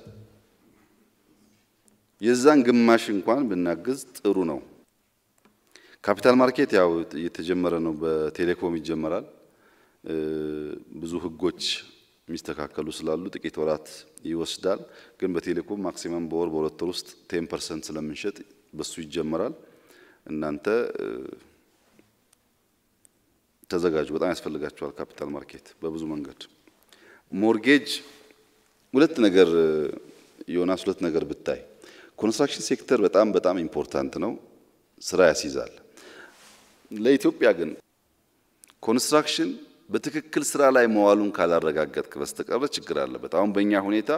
የዛን ግማሽ እንኳን ብናግዝ ጥሩ ነው። ካፒታል ማርኬት ያው የተጀመረ ነው። በቴሌኮም ይጀመራል። ብዙ ህጎች የሚስተካከሉ ስላሉ ጥቂት ወራት ይወስዳል። ግን በቴሌኮም ማክሲመም በወር በሁለት ወር ውስጥ ቴን ፐርሰንት ስለምንሸጥ በሱ ይጀመራል። እናንተ ተዘጋጁ። በጣም ያስፈልጋችኋል ካፒታል ማርኬት በብዙ መንገድ። ሞርጌጅ ሁለት ነገር ዮናስ፣ ሁለት ነገር ብታይ ኮንስትራክሽን ሴክተር በጣም በጣም ኢምፖርታንት ነው። ስራ ያስይዛል። ለኢትዮጵያ ግን ኮንስትራክሽን በትክክል ስራ ላይ መዋሉን ካላረጋገጥክ በስተቀር ችግር አለበት። አሁን በእኛ ሁኔታ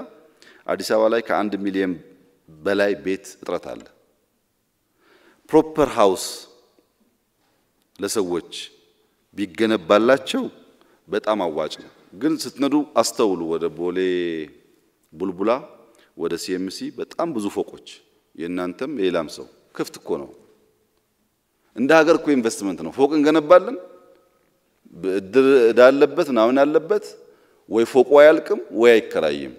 አዲስ አበባ ላይ ከአንድ ሚሊዮን በላይ ቤት እጥረት አለ። ፕሮፐር ሃውስ ለሰዎች ቢገነባላቸው በጣም አዋጭ ነው። ግን ስትነዱ አስተውሉ። ወደ ቦሌ ቡልቡላ፣ ወደ ሲኤምሲ በጣም ብዙ ፎቆች የእናንተም የሌላም ሰው ክፍት እኮ ነው። እንደ ሀገር እኮ ኢንቨስትመንት ነው። ፎቅ እንገነባለን። ብድር እዳ አለበት ምናምን አለበት ወይ ፎቁ አያልቅም ወይ አይከራይም።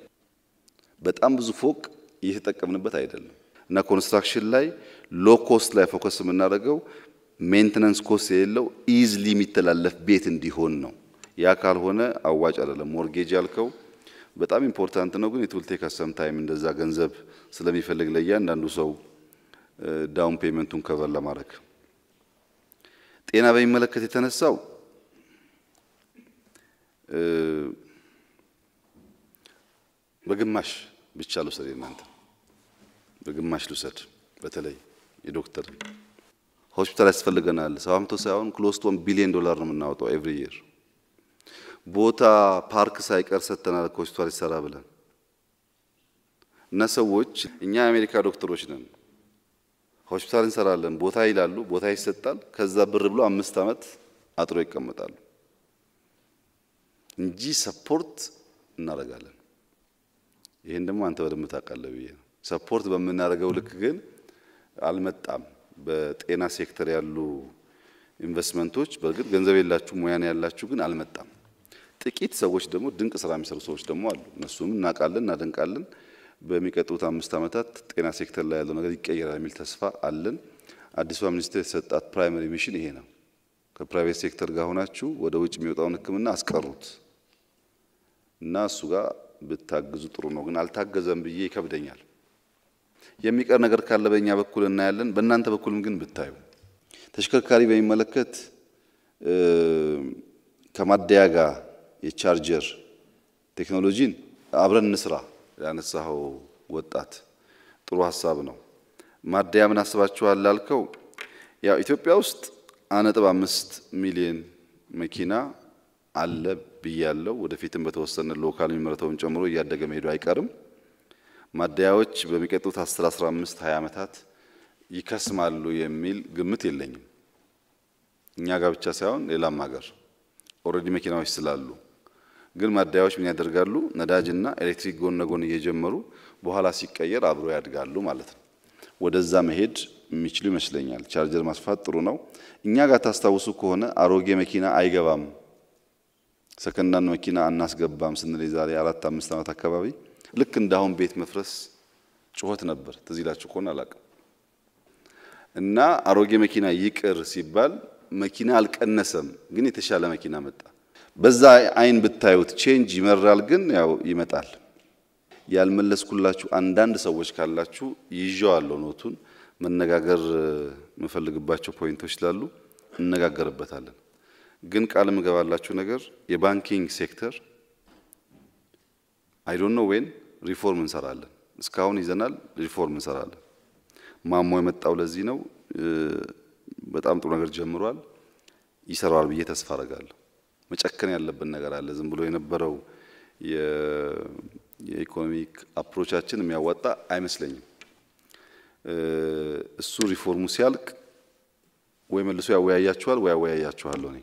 በጣም ብዙ ፎቅ እየተጠቀምንበት አይደለም። እና ኮንስትራክሽን ላይ ሎ ኮስት ላይ ፎከስ የምናደርገው ሜንተናንስ ኮስት የሌለው ኢዝሊ የሚተላለፍ ቤት እንዲሆን ነው። ያ ካልሆነ አዋጭ አይደለም። ሞርጌጅ ያልከው በጣም ኢምፖርታንት ነው፣ ግን ኢትዊል ቴክ ሰም ታይም እንደዛ ገንዘብ ስለሚፈልግ ለእያንዳንዱ ሰው ዳውን ፔመንቱን ከቨር ለማድረግ ጤና በሚመለከት የተነሳው በግማሽ ብቻ ልውሰድ እናንተ በግማሽ ልውሰድ። በተለይ የዶክተር ሆስፒታል ያስፈልገናል። መቶ ሳይሆን ክሎስ ቱ ዋን ቢሊዮን ዶላር ነው የምናወጣው ኤቭሪ ይር። ቦታ ፓርክ ሳይቀር ሰጥተናል ከሆስፒታል ይሰራ ብለን እና ሰዎች እኛ የአሜሪካ ዶክተሮች ነን ሆስፒታል እንሰራለን ቦታ ይላሉ፣ ቦታ ይሰጣል። ከዛ ብር ብሎ አምስት ዓመት አጥሮ ይቀመጣሉ እንጂ ሰፖርት እናደርጋለን። ይህን ደግሞ አንተ በደንብ ታውቃለህ ብዬ ነው። ሰፖርት በምናደርገው ልክ ግን አልመጣም። በጤና ሴክተር ያሉ ኢንቨስትመንቶች በእርግጥ ገንዘብ የላችሁ ሙያን ያላችሁ ግን አልመጣም። ጥቂት ሰዎች ደግሞ ድንቅ ስራ የሚሰሩ ሰዎች ደግሞ አሉ። እነሱም እናውቃለን፣ እናደንቃለን። በሚቀጥሉት አምስት ዓመታት ጤና ሴክተር ላይ ያለው ነገር ይቀየራል የሚል ተስፋ አለን። አዲሷ ሚኒስቴር የተሰጣት ፕራይመሪ ሚሽን ይሄ ነው። ከፕራይቬት ሴክተር ጋር ሆናችሁ ወደ ውጭ የሚወጣውን ሕክምና አስቀሩት እና እሱ ጋር ብታግዙ ጥሩ ነው። ግን አልታገዘም ብዬ ይከብደኛል። የሚቀር ነገር ካለ በእኛ በኩል እናያለን። በእናንተ በኩልም ግን ብታዩ ተሽከርካሪ በሚመለከት ከማደያ ጋር የቻርጀር ቴክኖሎጂን አብረን እንስራ። ያነሳኸው ወጣት ጥሩ ሀሳብ ነው። ማደያ ምን አስባችኋል ላልከው፣ ያው ኢትዮጵያ ውስጥ አነጥብ አምስት ሚሊዮን መኪና አለ ብያለው። ወደፊትም በተወሰነ ሎካል የሚመረተውን ጨምሮ እያደገ መሄዱ አይቀርም። ማደያዎች በሚቀጥሉት 10፣ 15፣ 20 ዓመታት ይከስማሉ የሚል ግምት የለኝም። እኛ ጋር ብቻ ሳይሆን ሌላም ሀገር ኦልሬዲ መኪናዎች ስላሉ ግን ማደያዎች ምን ያደርጋሉ? ነዳጅና ኤሌክትሪክ ጎን ለጎን እየጀመሩ በኋላ ሲቀየር አብሮ ያድጋሉ ማለት ነው። ወደዛ መሄድ የሚችሉ ይመስለኛል። ቻርጀር ማስፋት ጥሩ ነው። እኛ ጋር ታስታውሱ ከሆነ አሮጌ መኪና አይገባም፣ ሰከንዳንድ መኪና አናስገባም ስንል የዛሬ አራት አምስት ዓመት አካባቢ ልክ እንዳሁን ቤት መፍረስ ጩኸት ነበር። ትዝ ይላችሁ ከሆነ አላቅም እና አሮጌ መኪና ይቅር ሲባል መኪና አልቀነሰም፣ ግን የተሻለ መኪና መጣ። በዛ አይን ብታዩት ቼንጅ ይመራል፣ ግን ያው ይመጣል። ያልመለስኩላችሁ አንዳንድ ሰዎች ካላችሁ ይዤዋለሁ ኖቱን። መነጋገር የምፈልግባቸው ፖይንቶች ስላሉ እነጋገርበታለን። ግን ቃል ምገባላችሁ ነገር የባንኪንግ ሴክተር አይ ዶንት ኖ ዌን ሪፎርም እንሰራለን። እስካሁን ይዘናል፣ ሪፎርም እንሰራለን። ማሞ የመጣው ለዚህ ነው። በጣም ጥሩ ነገር ጀምሯል። ይሰራዋል ብዬ ተስፋ አረጋለሁ። መጨከን ያለብን ነገር አለ። ዝም ብሎ የነበረው የኢኮኖሚክ አፕሮቻችን የሚያዋጣ አይመስለኝም። እሱ ሪፎርሙ ሲያልቅ ወይ መልሶ ያወያያችኋል ወይ አወያያችኋለሁ እኔ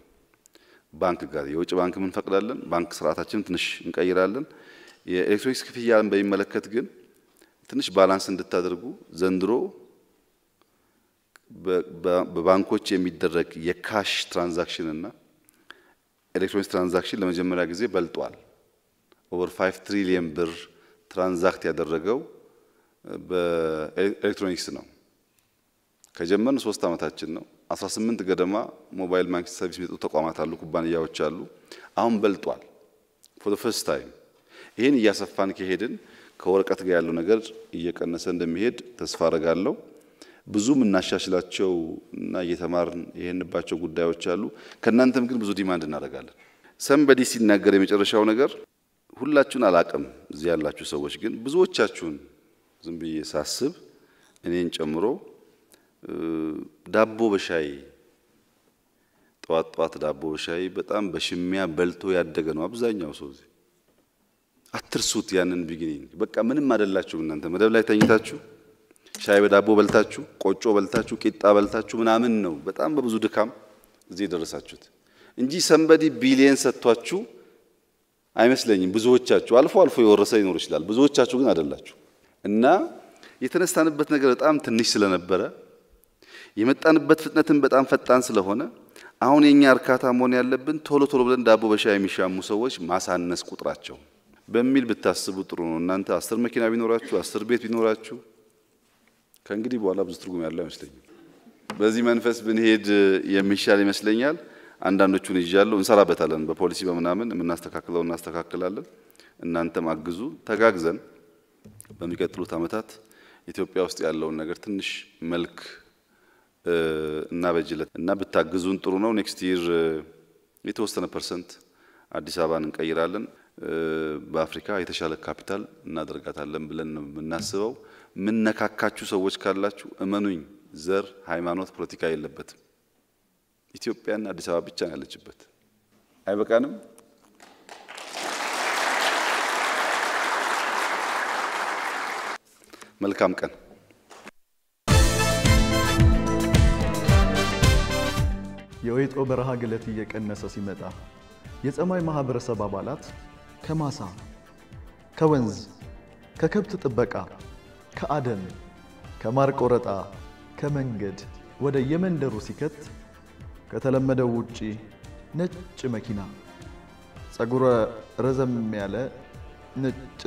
ባንክ ጋር የውጭ ባንክ እንፈቅዳለን፣ ባንክ ስርዓታችን ትንሽ እንቀይራለን። የኤሌክትሮኒክስ ክፍያን በሚመለከት ግን ትንሽ ባላንስ እንድታደርጉ ዘንድሮ በባንኮች የሚደረግ የካሽ ትራንዛክሽን ኤሌክትሮኒክስ ትራንዛክሽን ለመጀመሪያ ጊዜ በልጧል። ኦቨር 5 ትሪሊየን ብር ትራንዛክት ያደረገው በኤሌክትሮኒክስ ነው። ከጀመርን ሶስት ዓመታችን ነው። 18 ገደማ ሞባይል ማንክ ሰርቪስ የሚሰጡ ተቋማት አሉ፣ ኩባንያዎች አሉ። አሁን በልጧል ፎር ዘ ፈርስት ታይም። ይህን እያሰፋን ከሄድን ከወረቀት ጋር ያለው ነገር እየቀነሰ እንደሚሄድ ተስፋ አረጋለሁ። ብዙ የምናሻሽላቸው እና እየተማርን የሄንባቸው ጉዳዮች አሉ። ከእናንተም ግን ብዙ ዲማንድ እናደርጋለን። ሰንበዲ ሲናገር የመጨረሻው ነገር ሁላችሁን አላቅም፣ እዚህ ያላችሁ ሰዎች ግን ብዙዎቻችሁን ዝም ብዬ ሳስብ እኔን ጨምሮ ዳቦ በሻይ ጠዋት ጠዋት ዳቦ በሻይ በጣም በሽሚያ በልቶ ያደገ ነው አብዛኛው ሰው እዚህ። አትርሱት ያንን ቢግኒንግ። በቃ ምንም አይደላችሁም እናንተ መደብ ላይ ተኝታችሁ ሻይ በዳቦ በልታችሁ፣ ቆጮ በልታችሁ፣ ቂጣ በልታችሁ ምናምን ነው በጣም በብዙ ድካም እዚህ የደረሳችሁት እንጂ ሰንበዲ ቢሊየን ሰጥቷችሁ አይመስለኝም። ብዙዎቻችሁ አልፎ አልፎ የወረሰ ይኖር ይችላል። ብዙዎቻችሁ ግን አይደላችሁ እና የተነሳንበት ነገር በጣም ትንሽ ስለነበረ የመጣንበት ፍጥነትን በጣም ፈጣን ስለሆነ አሁን የኛ እርካታ መሆን ያለብን ቶሎ ቶሎ ብለን ዳቦ በሻይ የሚሻሙ ሰዎች ማሳነስ ቁጥራቸው በሚል ብታስቡ ጥሩ ነው። እናንተ አስር መኪና ቢኖራችሁ፣ አስር ቤት ቢኖራችሁ ከእንግዲህ በኋላ ብዙ ትርጉም ያለው አይመስለኝም። በዚህ መንፈስ ብንሄድ የሚሻል ይመስለኛል። አንዳንዶቹን ይዣለሁ፣ እንሰራበታለን። በፖሊሲ በምናምን የምናስተካክለው እናስተካክላለን። እናንተም አግዙ፣ ተጋግዘን በሚቀጥሉት ዓመታት ኢትዮጵያ ውስጥ ያለውን ነገር ትንሽ መልክ እናበጅለት እና ብታግዙን ጥሩ ነው። ኔክስት ይር የተወሰነ ፐርሰንት አዲስ አበባን እንቀይራለን። በአፍሪካ የተሻለ ካፒታል እናደርጋታለን ብለን ነው የምናስበው። የምነካካችሁ ሰዎች ካላችሁ እመኑኝ፣ ዘር፣ ሃይማኖት፣ ፖለቲካ የለበትም። ኢትዮጵያና አዲስ አበባ ብቻ ነው ያለችበት። አይበቃንም? መልካም ቀን። የወይጦ በረሃ ግለት እየቀነሰ ሲመጣ የፀማይ ማህበረሰብ አባላት ከማሳ ከወንዝ ከከብት ጥበቃ ከአደን ከማር ቆረጣ ከመንገድ ወደ የመንደሩ ሲከት ከተለመደው ውጪ ነጭ መኪና ጸጉረ ረዘም ያለ ነጭ